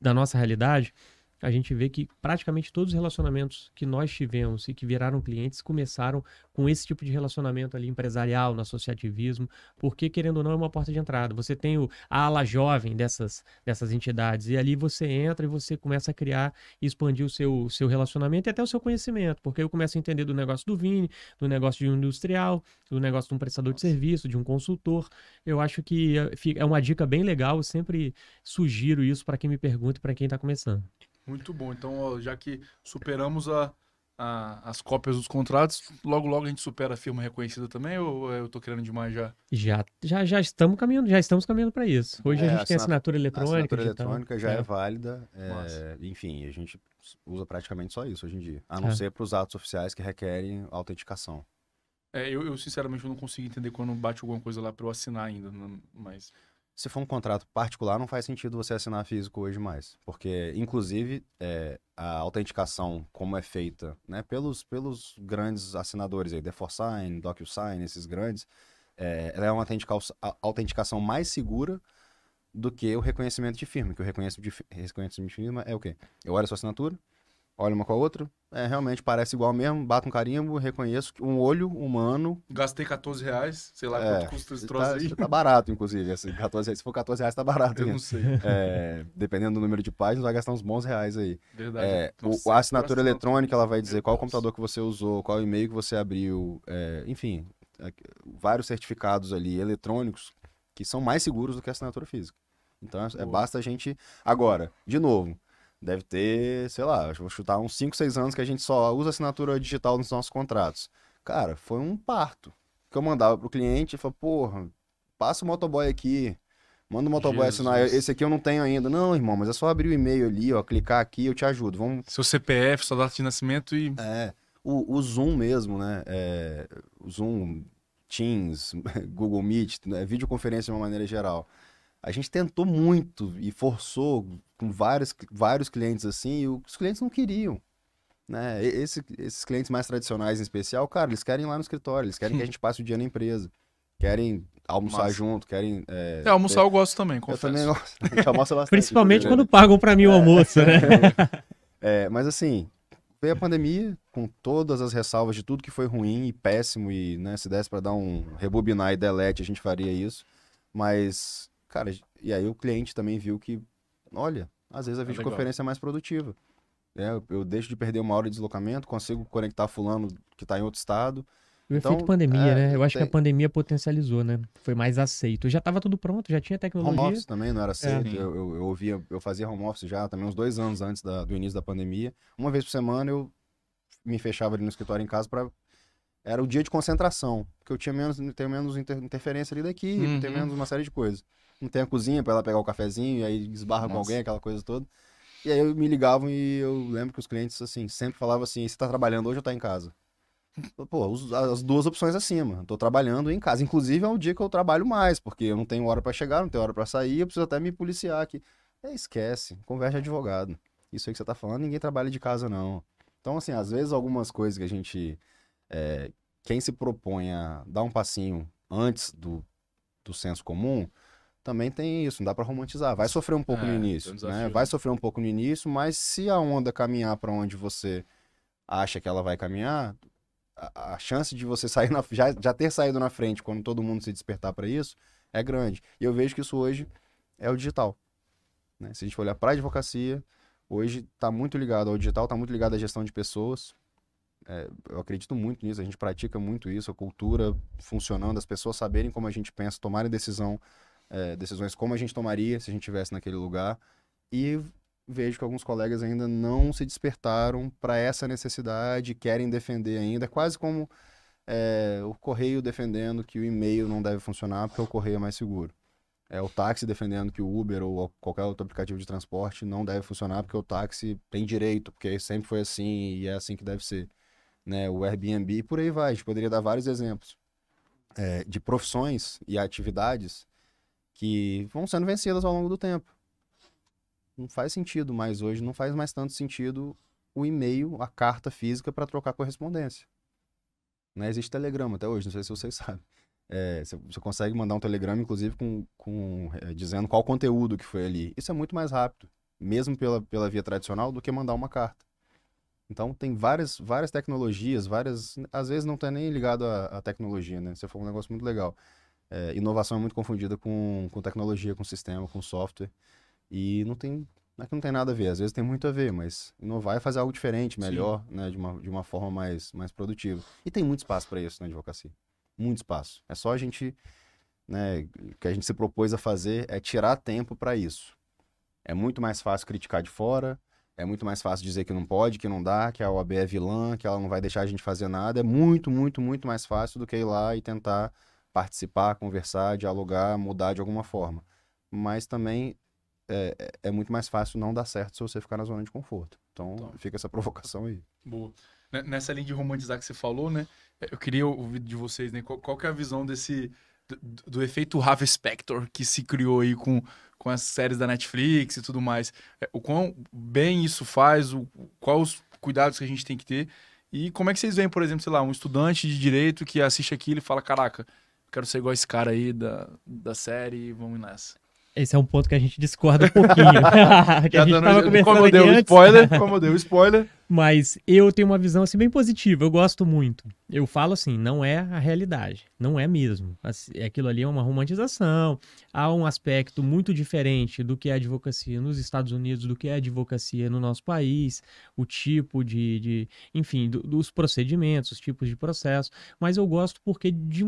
da nossa realidade, a gente vê que praticamente todos os relacionamentos que nós tivemos e que viraram clientes começaram com esse tipo de relacionamento ali empresarial, no associativismo, porque querendo ou não é uma porta de entrada. Você tem o, a ala jovem dessas, dessas entidades e ali você entra e você começa a criar e expandir o seu, seu relacionamento e até o seu conhecimento, porque eu começo a entender do negócio do Vini, do negócio de um industrial, do negócio de um prestador de serviço, de um consultor. Eu acho que eh, é uma dica bem legal, eu sempre sugiro isso para quem me pergunta e para quem está começando. Muito bom. Então, ó, já que superamos a, a, as cópias dos contratos, logo logo a gente supera a firma reconhecida também ou eu tô querendo demais já? Já, já, já estamos caminhando, já estamos caminhando para isso. Hoje é, a gente tem assinatura eletrônica. assinatura eletrônica já é, é válida. É, enfim, a gente usa praticamente só isso hoje em dia. A não é. ser para os atos oficiais que requerem autenticação. É, eu, eu, sinceramente não consigo entender quando bate alguma coisa lá para eu assinar ainda, mas se for um contrato particular, não faz sentido você assinar físico hoje mais. Porque, inclusive, é, a autenticação, como é feita né, pelos, pelos grandes assinadores aí, DeForSign, DocuSign, esses grandes, é, ela é uma autenticação mais segura do que o reconhecimento de firma. Que o reconhecimento de, reconhecimento de firma é o quê? Eu olho a sua assinatura, olha uma com a outra. É, realmente parece igual mesmo, bato um carimbo, reconheço um olho humano. Gastei 14 reais, sei lá é, quanto custa esse tá, troço tá, aí. Tá barato, inclusive. 14 assim, se for 14 reais, tá barato. Eu hein? Né? não sei. É, dependendo do número de páginas, vai gastar uns bons reais aí. Verdade. É, o, a assinatura eletrônica, ela vai dizer qual computador que você usou, qual e-mail que você abriu, é, enfim, é, vários certificados ali eletrônicos que são mais seguros do que a assinatura física. Então, é, basta a gente. Agora, de novo, deve ter, sei lá, vou chutar uns 5, 6 anos que a gente só usa assinatura digital nos nossos contratos. Cara, foi um parto. Que eu mandava pro cliente e falava, porra, passa o motoboy aqui, manda o motoboy Jesus. assinar. Esse aqui eu não tenho ainda. Não, irmão, mas é só abrir o e-mail ali, ó, clicar aqui, eu te ajudo. Vamos... Seu CPF, sua data de nascimento e. É. O, o Zoom mesmo, né? É, o Zoom, Teams, <laughs> Google Meet, né? videoconferência de uma maneira geral a gente tentou muito e forçou com vários, vários clientes assim, e os clientes não queriam. Né? Esse, esses clientes mais tradicionais em especial, cara, eles querem ir lá no escritório, eles querem que a gente passe o dia na empresa. Querem almoçar Massa. junto, querem. É, é almoçar ter... É, eu gosto também, confesso. Eu também gosto. A gente almoça bastante. Principalmente quando pagam para mim o é. almoço, né? <laughs> é, mas assim, veio a pandemia, com todas as ressalvas de tudo que foi ruim e péssimo, e né, se desse para dar um rebobinar e delete, a gente faria isso. Mas Cara, e aí o cliente também viu que, olha, às vezes a é videoconferência legal. é mais produtiva. É, eu deixo de perder uma hora de deslocamento, consigo conectar fulano que está em outro estado. O então, efeito pandemia, é, né? Eu acho tem... que a pandemia potencializou, né? Foi mais aceito. já estava tudo pronto, já tinha tecnologia. Home office também não era é. aceito. É. Eu, eu, eu, eu fazia home office já também uns dois anos antes da, do início da pandemia. Uma vez por semana eu me fechava ali no escritório em casa para era o dia de concentração, porque eu tinha menos, tenho menos inter, interferência ali daqui, uhum. tenho menos uma série de coisas. Não tem a cozinha para ela pegar o cafezinho e aí esbarra Nossa. com alguém, aquela coisa toda. E aí me ligavam e eu lembro que os clientes, assim, sempre falavam assim, você tá trabalhando hoje ou tá em casa? Pô, as duas opções acima. tô trabalhando em casa. Inclusive é o dia que eu trabalho mais, porque eu não tenho hora para chegar, não tenho hora para sair, eu preciso até me policiar aqui. É, esquece, conversa advogado. Isso aí que você tá falando, ninguém trabalha de casa, não. Então, assim, às vezes algumas coisas que a gente é, quem se propõe a dar um passinho antes do, do senso comum, também tem isso, não dá para romantizar. Vai sofrer um pouco é, no início, um né? Vai né? sofrer um pouco no início, mas se a onda caminhar para onde você acha que ela vai caminhar, a, a chance de você sair na, já, já ter saído na frente quando todo mundo se despertar para isso é grande. E eu vejo que isso hoje é o digital. Né? Se a gente for olhar para a advocacia, hoje está muito ligado ao digital, está muito ligado à gestão de pessoas, é, eu acredito muito nisso, a gente pratica muito isso, a cultura funcionando, as pessoas saberem como a gente pensa, tomarem decisão, é, decisões como a gente tomaria se a gente estivesse naquele lugar. E vejo que alguns colegas ainda não se despertaram para essa necessidade, querem defender ainda, é quase como é, o correio defendendo que o e-mail não deve funcionar porque o correio é mais seguro. É o táxi defendendo que o Uber ou qualquer outro aplicativo de transporte não deve funcionar porque o táxi tem direito, porque sempre foi assim e é assim que deve ser né, o Airbnb e por aí vai. A gente poderia dar vários exemplos é, de profissões e atividades que vão sendo vencidas ao longo do tempo. Não faz sentido mais hoje, não faz mais tanto sentido o e-mail, a carta física para trocar correspondência. Né? Existe telegrama até hoje, não sei se vocês <laughs> sabem. É, você, consegue mandar um telegrama, inclusive, com, com é, dizendo qual conteúdo que foi ali. Isso é muito mais rápido, mesmo pela, pela via tradicional, do que mandar uma carta. Então tem várias, várias tecnologias, várias. Às vezes não está nem ligado à, à, tecnologia, né? Você falou um negócio muito legal. É, inovação é muito confundida com, com tecnologia, com sistema, com software. E não tem. Não é que não tem nada a ver, às vezes tem muito a ver, mas inovar é fazer algo diferente, melhor, Sim. né? De uma, de uma forma mais, mais produtiva. E tem muito espaço para isso na advocacia. Muito espaço. É só a gente. Né, o que a gente se propôs a fazer é tirar tempo para isso. É muito mais fácil criticar de fora, é muito mais fácil dizer que não pode, que não dá, que a OAB é vilã, que ela não vai deixar a gente fazer nada. É muito, muito, muito mais fácil do que ir lá e tentar participar, conversar, dialogar, mudar de alguma forma. Mas também é, é, é muito mais fácil não dar certo se você ficar na zona de conforto. Então, então fica essa provocação aí. Boa. Né, nessa linha de romantizar que você falou, né? Eu queria ouvir de vocês, né? Qual, qual é a visão desse do, do efeito Harvey Spector que se criou aí com, com as séries da Netflix e tudo mais. É, o quão bem isso faz, o, quais os cuidados que a gente tem que ter. E como é que vocês veem, por exemplo, sei lá, um estudante de direito que assiste aquilo e fala: caraca, quero ser igual esse cara aí da, da série, vamos nessa. Esse é um ponto que a gente discorda um pouquinho. <laughs> que Já a tá gente dando, tava como eu <laughs> dei o spoiler, como eu dei o spoiler. Mas eu tenho uma visão assim bem positiva, eu gosto muito. Eu falo assim, não é a realidade, não é mesmo. É aquilo ali é uma romantização, há um aspecto muito diferente do que é a advocacia nos Estados Unidos, do que é a advocacia no nosso país, o tipo de, de enfim, do, dos procedimentos, os tipos de processo. Mas eu gosto porque de,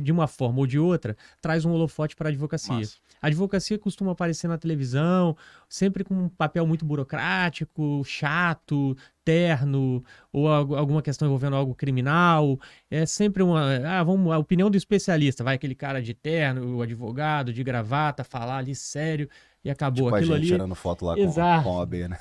de uma forma ou de outra traz um holofote para a advocacia. A advocacia costuma aparecer na televisão, sempre com um papel muito burocrático, chato, terno ou alguma questão envolvendo algo criminal. É sempre uma. Ah, vamos, a opinião do especialista. Vai aquele cara de terno, o advogado, de gravata, falar ali sério. E acabou tipo aquilo a gente ali... tirando foto lá Exato. com, a né?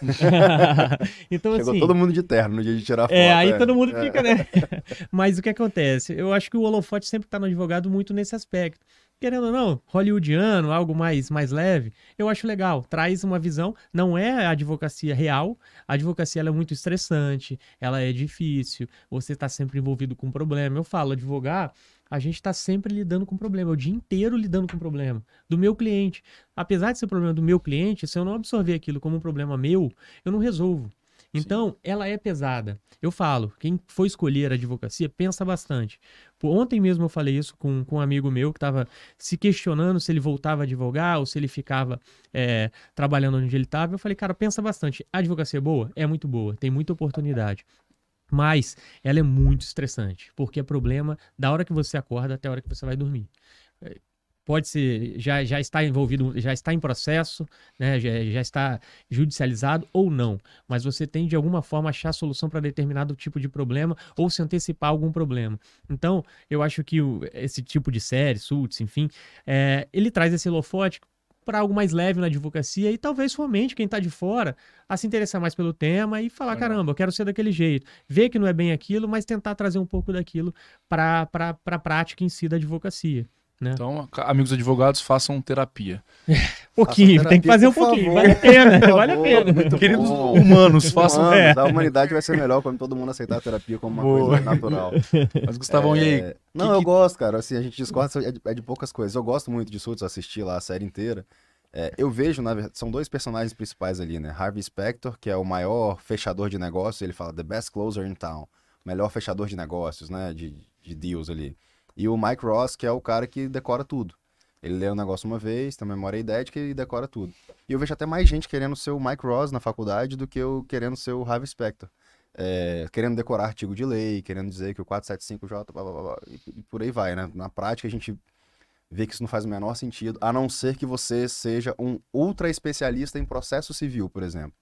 <laughs> então, Chegou assim, todo mundo de terno no dia de tirar é, foto. É, aí é. todo mundo é. fica, né? <laughs> Mas o que acontece? Eu acho que o holofote sempre está no advogado muito nesse aspecto querendo ou não, hollywoodiano, algo mais, mais leve, eu acho legal. Traz uma visão, não é a advocacia real, a advocacia é muito estressante, ela é difícil, você está sempre envolvido com um problema. Eu falo, advogar, a gente está sempre lidando com problema, o dia inteiro lidando com problema do meu cliente. Apesar de ser problema do meu cliente, se eu não absorver aquilo como um problema meu, eu não resolvo. Então, Sim. ela é pesada. Eu falo, quem for escolher a advocacia, pensa bastante. Ontem mesmo eu falei isso com, com um amigo meu que estava se questionando se ele voltava a advogar ou se ele ficava é, trabalhando onde ele estava. Eu falei, cara, pensa bastante. A advocacia é boa? É muito boa, tem muita oportunidade. Mas ela é muito estressante, porque é problema da hora que você acorda até a hora que você vai dormir pode ser, já, já está envolvido, já está em processo, né, já, já está judicializado ou não. Mas você tem de alguma forma achar solução para determinado tipo de problema ou se antecipar a algum problema. Então, eu acho que o, esse tipo de série, Suits, enfim, é, ele traz esse holofote para algo mais leve na advocacia e talvez somente quem está de fora a se interessar mais pelo tema e falar, caramba, eu quero ser daquele jeito. Ver que não é bem aquilo, mas tentar trazer um pouco daquilo para a prática em si da advocacia. Né? Então, amigos advogados, façam terapia. Um <laughs> pouquinho, terapia, tem que fazer um pouquinho, favor. vale a pena, <laughs> vale a pena. Queridos bom. humanos, façam. Humanos, é. A humanidade vai ser melhor quando todo mundo aceitar a terapia como uma Boa. coisa natural. <laughs> Mas, Gustavão, é... e aí? É, não, que, eu que... gosto, cara. Assim, a gente discorda é de, é de, poucas coisas. Eu gosto muito de Suits, assisti lá a série inteira. É, eu vejo, na verdade, são dois personagens principais ali, né? Harvey Specter, que é o maior fechador de negócios, ele fala The Best Closer in Town, melhor fechador de negócios, né? De, de deals ali. E o Mike Ross, que é o cara que decora tudo. Ele lê o um negócio uma vez, tem uma memória idética e decora tudo. E eu vejo até mais gente querendo ser o Mike Ross na faculdade do que eu querendo ser o Harvey Specter. É, querendo decorar artigo de lei, querendo dizer que o 475J, blá, blá, blá, e por aí vai, né? Na prática a gente vê que isso não faz o menor sentido, a não ser que você seja um ultra especialista em processo civil, por exemplo.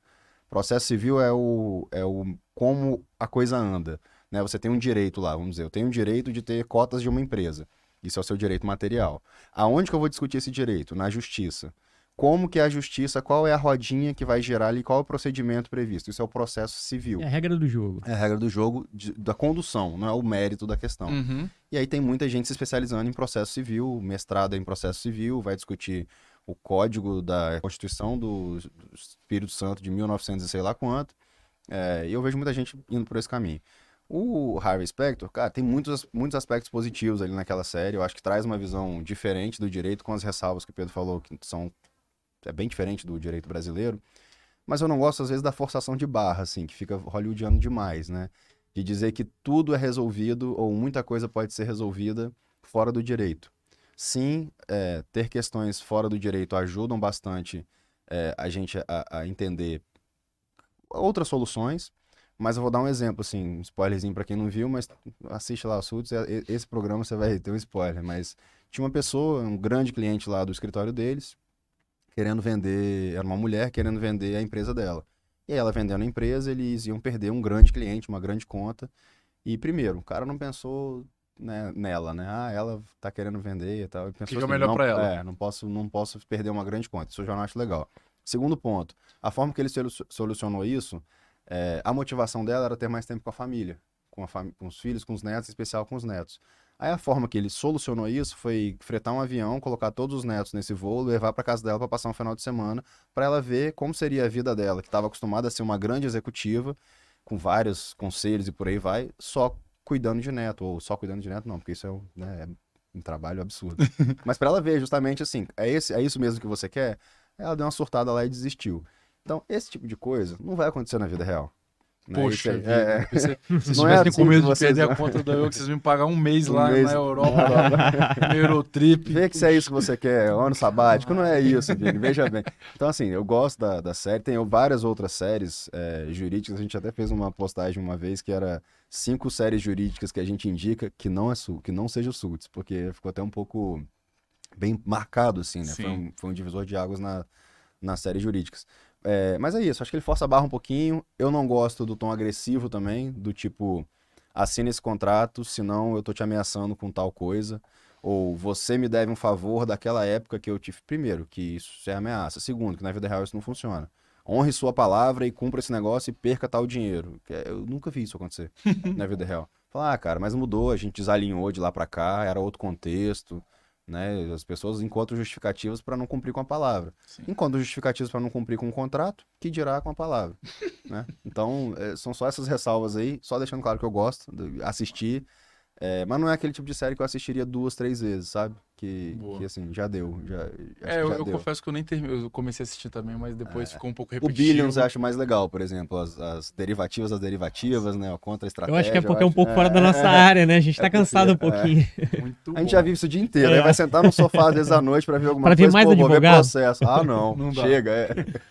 Processo civil é o, é o como a coisa anda. Né? Você tem um direito lá, vamos dizer, eu tenho o direito de ter cotas de uma empresa. Isso é o seu direito material. Aonde que eu vou discutir esse direito? Na justiça. Como que é a justiça, qual é a rodinha que vai gerar ali, qual é o procedimento previsto? Isso é o processo civil. É a regra do jogo. É a regra do jogo de, da condução, não é o mérito da questão. Uhum. E aí tem muita gente se especializando em processo civil, mestrado é em processo civil, vai discutir o código da Constituição do Espírito Santo de 1900 e sei lá quanto. É, e eu vejo muita gente indo por esse caminho. O Harvey Specter, cara, tem muitos, muitos aspectos positivos ali naquela série. Eu acho que traz uma visão diferente do direito, com as ressalvas que o Pedro falou, que são é bem diferente do direito brasileiro. Mas eu não gosto, às vezes, da forçação de barra, assim, que fica hollywoodiano demais, né? De dizer que tudo é resolvido ou muita coisa pode ser resolvida fora do direito. Sim, é, ter questões fora do direito ajudam bastante é, a gente a, a entender outras soluções, mas eu vou dar um exemplo, assim, um spoilerzinho pra quem não viu, mas assiste lá o Suits, é, esse programa você vai ter um spoiler. Mas tinha uma pessoa, um grande cliente lá do escritório deles, querendo vender, era uma mulher querendo vender a empresa dela. E ela vendendo a empresa, eles iam perder um grande cliente, uma grande conta. E primeiro, o cara não pensou né, nela, né? Ah, ela tá querendo vender e tal. O que, assim, é melhor para ela? É, não posso, não posso perder uma grande conta. Isso eu já não acho legal. Segundo ponto, a forma que ele solucionou isso é, a motivação dela era ter mais tempo com a família, com, a com os filhos, com os netos, em especial com os netos. Aí a forma que ele solucionou isso foi fretar um avião, colocar todos os netos nesse voo, levar para casa dela para passar um final de semana, para ela ver como seria a vida dela, que estava acostumada a ser uma grande executiva, com vários conselhos e por aí vai, só cuidando de neto, ou só cuidando de neto não, porque isso é um, né, é um trabalho absurdo. <laughs> Mas para ela ver justamente assim, é, esse, é isso mesmo que você quer? Ela deu uma surtada lá e desistiu. Então, esse tipo de coisa não vai acontecer na vida real. Né? Poxa, é, vida. É... é. <laughs> vocês não é tivessem é com assim medo de vocês... perder a conta da eu, que vocês me pagar um mês um lá mês... na Europa, <laughs> na Eurotrip. Vê que se é isso que você quer, ano sabático, não é isso, Vini, veja bem. Então, assim, eu gosto da, da série, tem várias outras séries é, jurídicas, a gente até fez uma postagem uma vez que era cinco séries jurídicas que a gente indica que não é su que não seja Suits, porque ficou até um pouco bem marcado, assim, né? Foi um, foi um, divisor de águas na, nas séries jurídicas. É, mas é isso, acho que ele força a barra um pouquinho. Eu não gosto do tom agressivo também, do tipo, assina esse contrato, senão eu tô te ameaçando com tal coisa. Ou você me deve um favor daquela época que eu tive Primeiro, que isso é ameaça. Segundo, que na vida real isso não funciona. Honre sua palavra e cumpra esse negócio e perca tal dinheiro. É, eu nunca vi isso acontecer <laughs> na vida real. Falar, ah, cara, mas mudou, a gente desalinhou de lá para cá, era outro contexto. Né? As pessoas encontram justificativas para não cumprir com a palavra. Sim. Encontram justificativas para não cumprir com o contrato, que dirá com a palavra. <laughs> né? Então, é, são só essas ressalvas aí, só deixando claro que eu gosto de assistir. É, mas não é aquele tipo de série que eu assistiria duas, três vezes, sabe? Que, que, assim, já deu. Já, é, eu, já eu deu. confesso que eu nem terminei, eu comecei a assistir também, mas depois é. ficou um pouco repetitivo. O Billions acho mais legal, por exemplo, as, as derivativas, as derivativas, né, a contra-estratégia. Eu acho que é porque é um pouco é. fora da nossa área, né, a gente é tá cansado um é. pouquinho. <laughs> Muito a gente já vive isso o dia inteiro, aí é, né? vai sentar no sofá às vezes à noite pra ver alguma pra coisa, ver mais pô, advogado. processo. Ah, não, <laughs> não chega.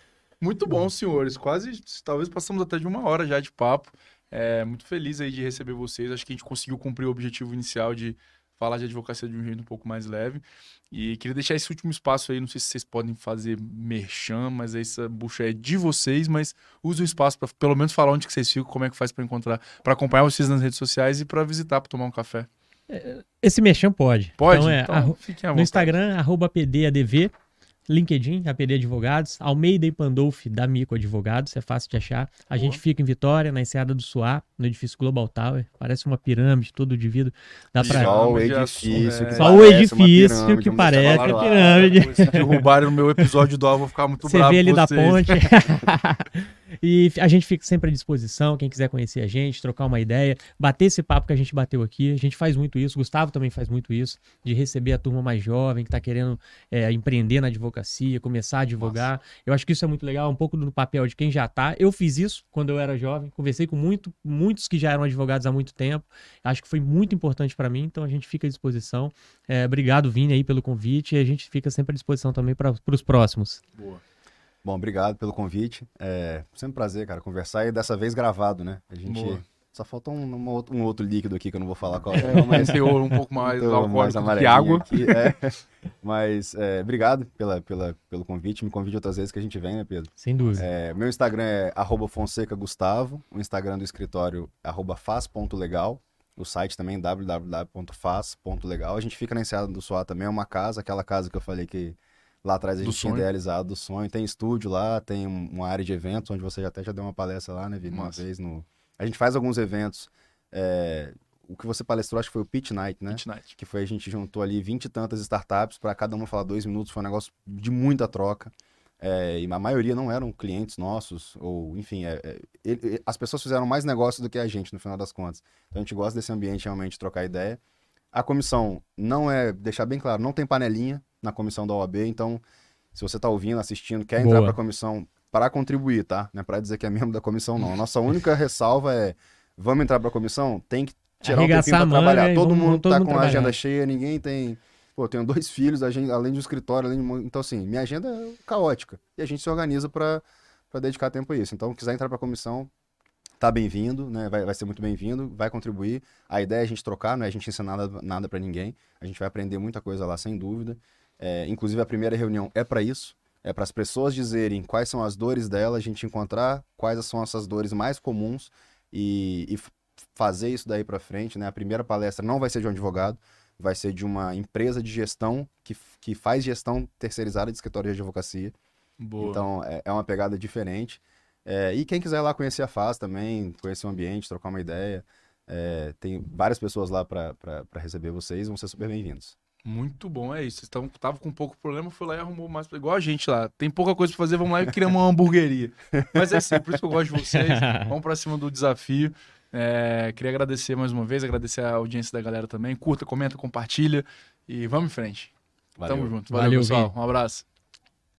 <laughs> Muito bom, senhores, quase, talvez passamos até de uma hora já de papo. É, muito feliz aí de receber vocês, acho que a gente conseguiu cumprir o objetivo inicial de falar de advocacia de um jeito um pouco mais leve. E queria deixar esse último espaço aí, não sei se vocês podem fazer merchan, mas essa bucha é de vocês, mas use o espaço para pelo menos falar onde que vocês ficam, como é que faz para encontrar, para acompanhar vocês nas redes sociais e para visitar, para tomar um café. É, esse merchan pode. Pode? Então, é, então, No Instagram, arroba PDADV, LinkedIn, APD Advogados, Almeida e Pandolfi, da Mico Advogados, é fácil de achar. A Boa. gente fica em Vitória, na Enseada do Suá, no edifício Global Tower, parece uma pirâmide, todo de vidro. Dá pra... Só o é edifício, Só o edifício que parece uma pirâmide. Se derrubarem no meu episódio do Alvo, vou ficar muito Você bravo Você vê ele da ponte. <laughs> e a gente fica sempre à disposição, quem quiser conhecer a gente, trocar uma ideia, bater esse papo que a gente bateu aqui. A gente faz muito isso, Gustavo também faz muito isso, de receber a turma mais jovem que está querendo é, empreender na advocacia advocacia, começar a advogar. Nossa. Eu acho que isso é muito legal, um pouco do papel de quem já está. Eu fiz isso quando eu era jovem, conversei com muito, muitos que já eram advogados há muito tempo. Acho que foi muito importante para mim, então a gente fica à disposição. É, obrigado, Vini, aí pelo convite e a gente fica sempre à disposição também para os próximos. Boa. Bom, obrigado pelo convite. É sempre um prazer, cara, conversar e dessa vez gravado, né? A gente Boa. Só falta um, um, outro líquido aqui que eu não vou falar qual é. é mas tem um pouco mais então, alcoólico mais que água. Aqui, é. <laughs> Mas é, obrigado pela, pela, pelo convite. Me convide outras vezes que a gente vem, né, Pedro? Sem dúvida. É, meu Instagram é @fonseca_gustavo. O Instagram do escritório é faz.legal. O site também é www.faz.legal. A gente fica na Enseada do Suá também, é uma casa, aquela casa que eu falei que lá atrás a gente tinha idealizado do sonho. Tem estúdio lá, tem uma área de eventos, onde você até já deu uma palestra lá, né, Vini? Uma vez no a gente faz alguns eventos. É, o que você palestrou, acho que foi o Pitch Night, né? Pitch Night. Que foi a gente juntou ali vinte e tantas startups para cada uma falar dois minutos. Foi um negócio de muita troca. É, e a maioria não eram clientes nossos, ou enfim, é, é, ele, as pessoas fizeram mais negócio do que a gente, no final das contas. Então a gente gosta desse ambiente realmente de trocar ideia. A comissão não é, deixar bem claro, não tem panelinha na comissão da OAB, então se você está ouvindo, assistindo, quer entrar para a comissão, para contribuir, tá? Não é para dizer que é membro da comissão, não. A nossa única ressalva é: vamos entrar para a comissão? Tem que tirar Arregaçar um tempinho para trabalhar. todo vamos, mundo todo tá mundo com trabalhar. a agenda cheia, ninguém tem. Pô, eu tenho dois <laughs> filhos, além de um escritório, além de... Então, assim, minha agenda é caótica. E a gente se organiza para dedicar tempo a isso. Então, quiser entrar para a comissão, tá bem-vindo, né? Vai, vai ser muito bem-vindo, vai contribuir. A ideia é a gente trocar, não é a gente ensinar nada, nada para ninguém. A gente vai aprender muita coisa lá, sem dúvida. É, inclusive, a primeira reunião é para isso. É para as pessoas dizerem quais são as dores dela, a gente encontrar quais são essas dores mais comuns e, e fazer isso daí para frente, né? A primeira palestra não vai ser de um advogado, vai ser de uma empresa de gestão que, que faz gestão terceirizada de escritório de advocacia. Boa. Então, é, é uma pegada diferente. É, e quem quiser lá conhecer a FAS também, conhecer o ambiente, trocar uma ideia, é, tem várias pessoas lá para receber vocês, vão ser super bem-vindos. Muito bom, é isso. Vocês então, estavam com pouco problema, foi lá e arrumou mais. Igual a gente lá. Tem pouca coisa pra fazer, vamos lá e criamos uma hamburgueria. Mas é assim, por isso que eu gosto de vocês. <laughs> Vamos pra cima do desafio. É, queria agradecer mais uma vez, agradecer a audiência da galera também. Curta, comenta, compartilha e vamos em frente. Valeu. Tamo junto. Valeu, Valeu pessoal. Um abraço.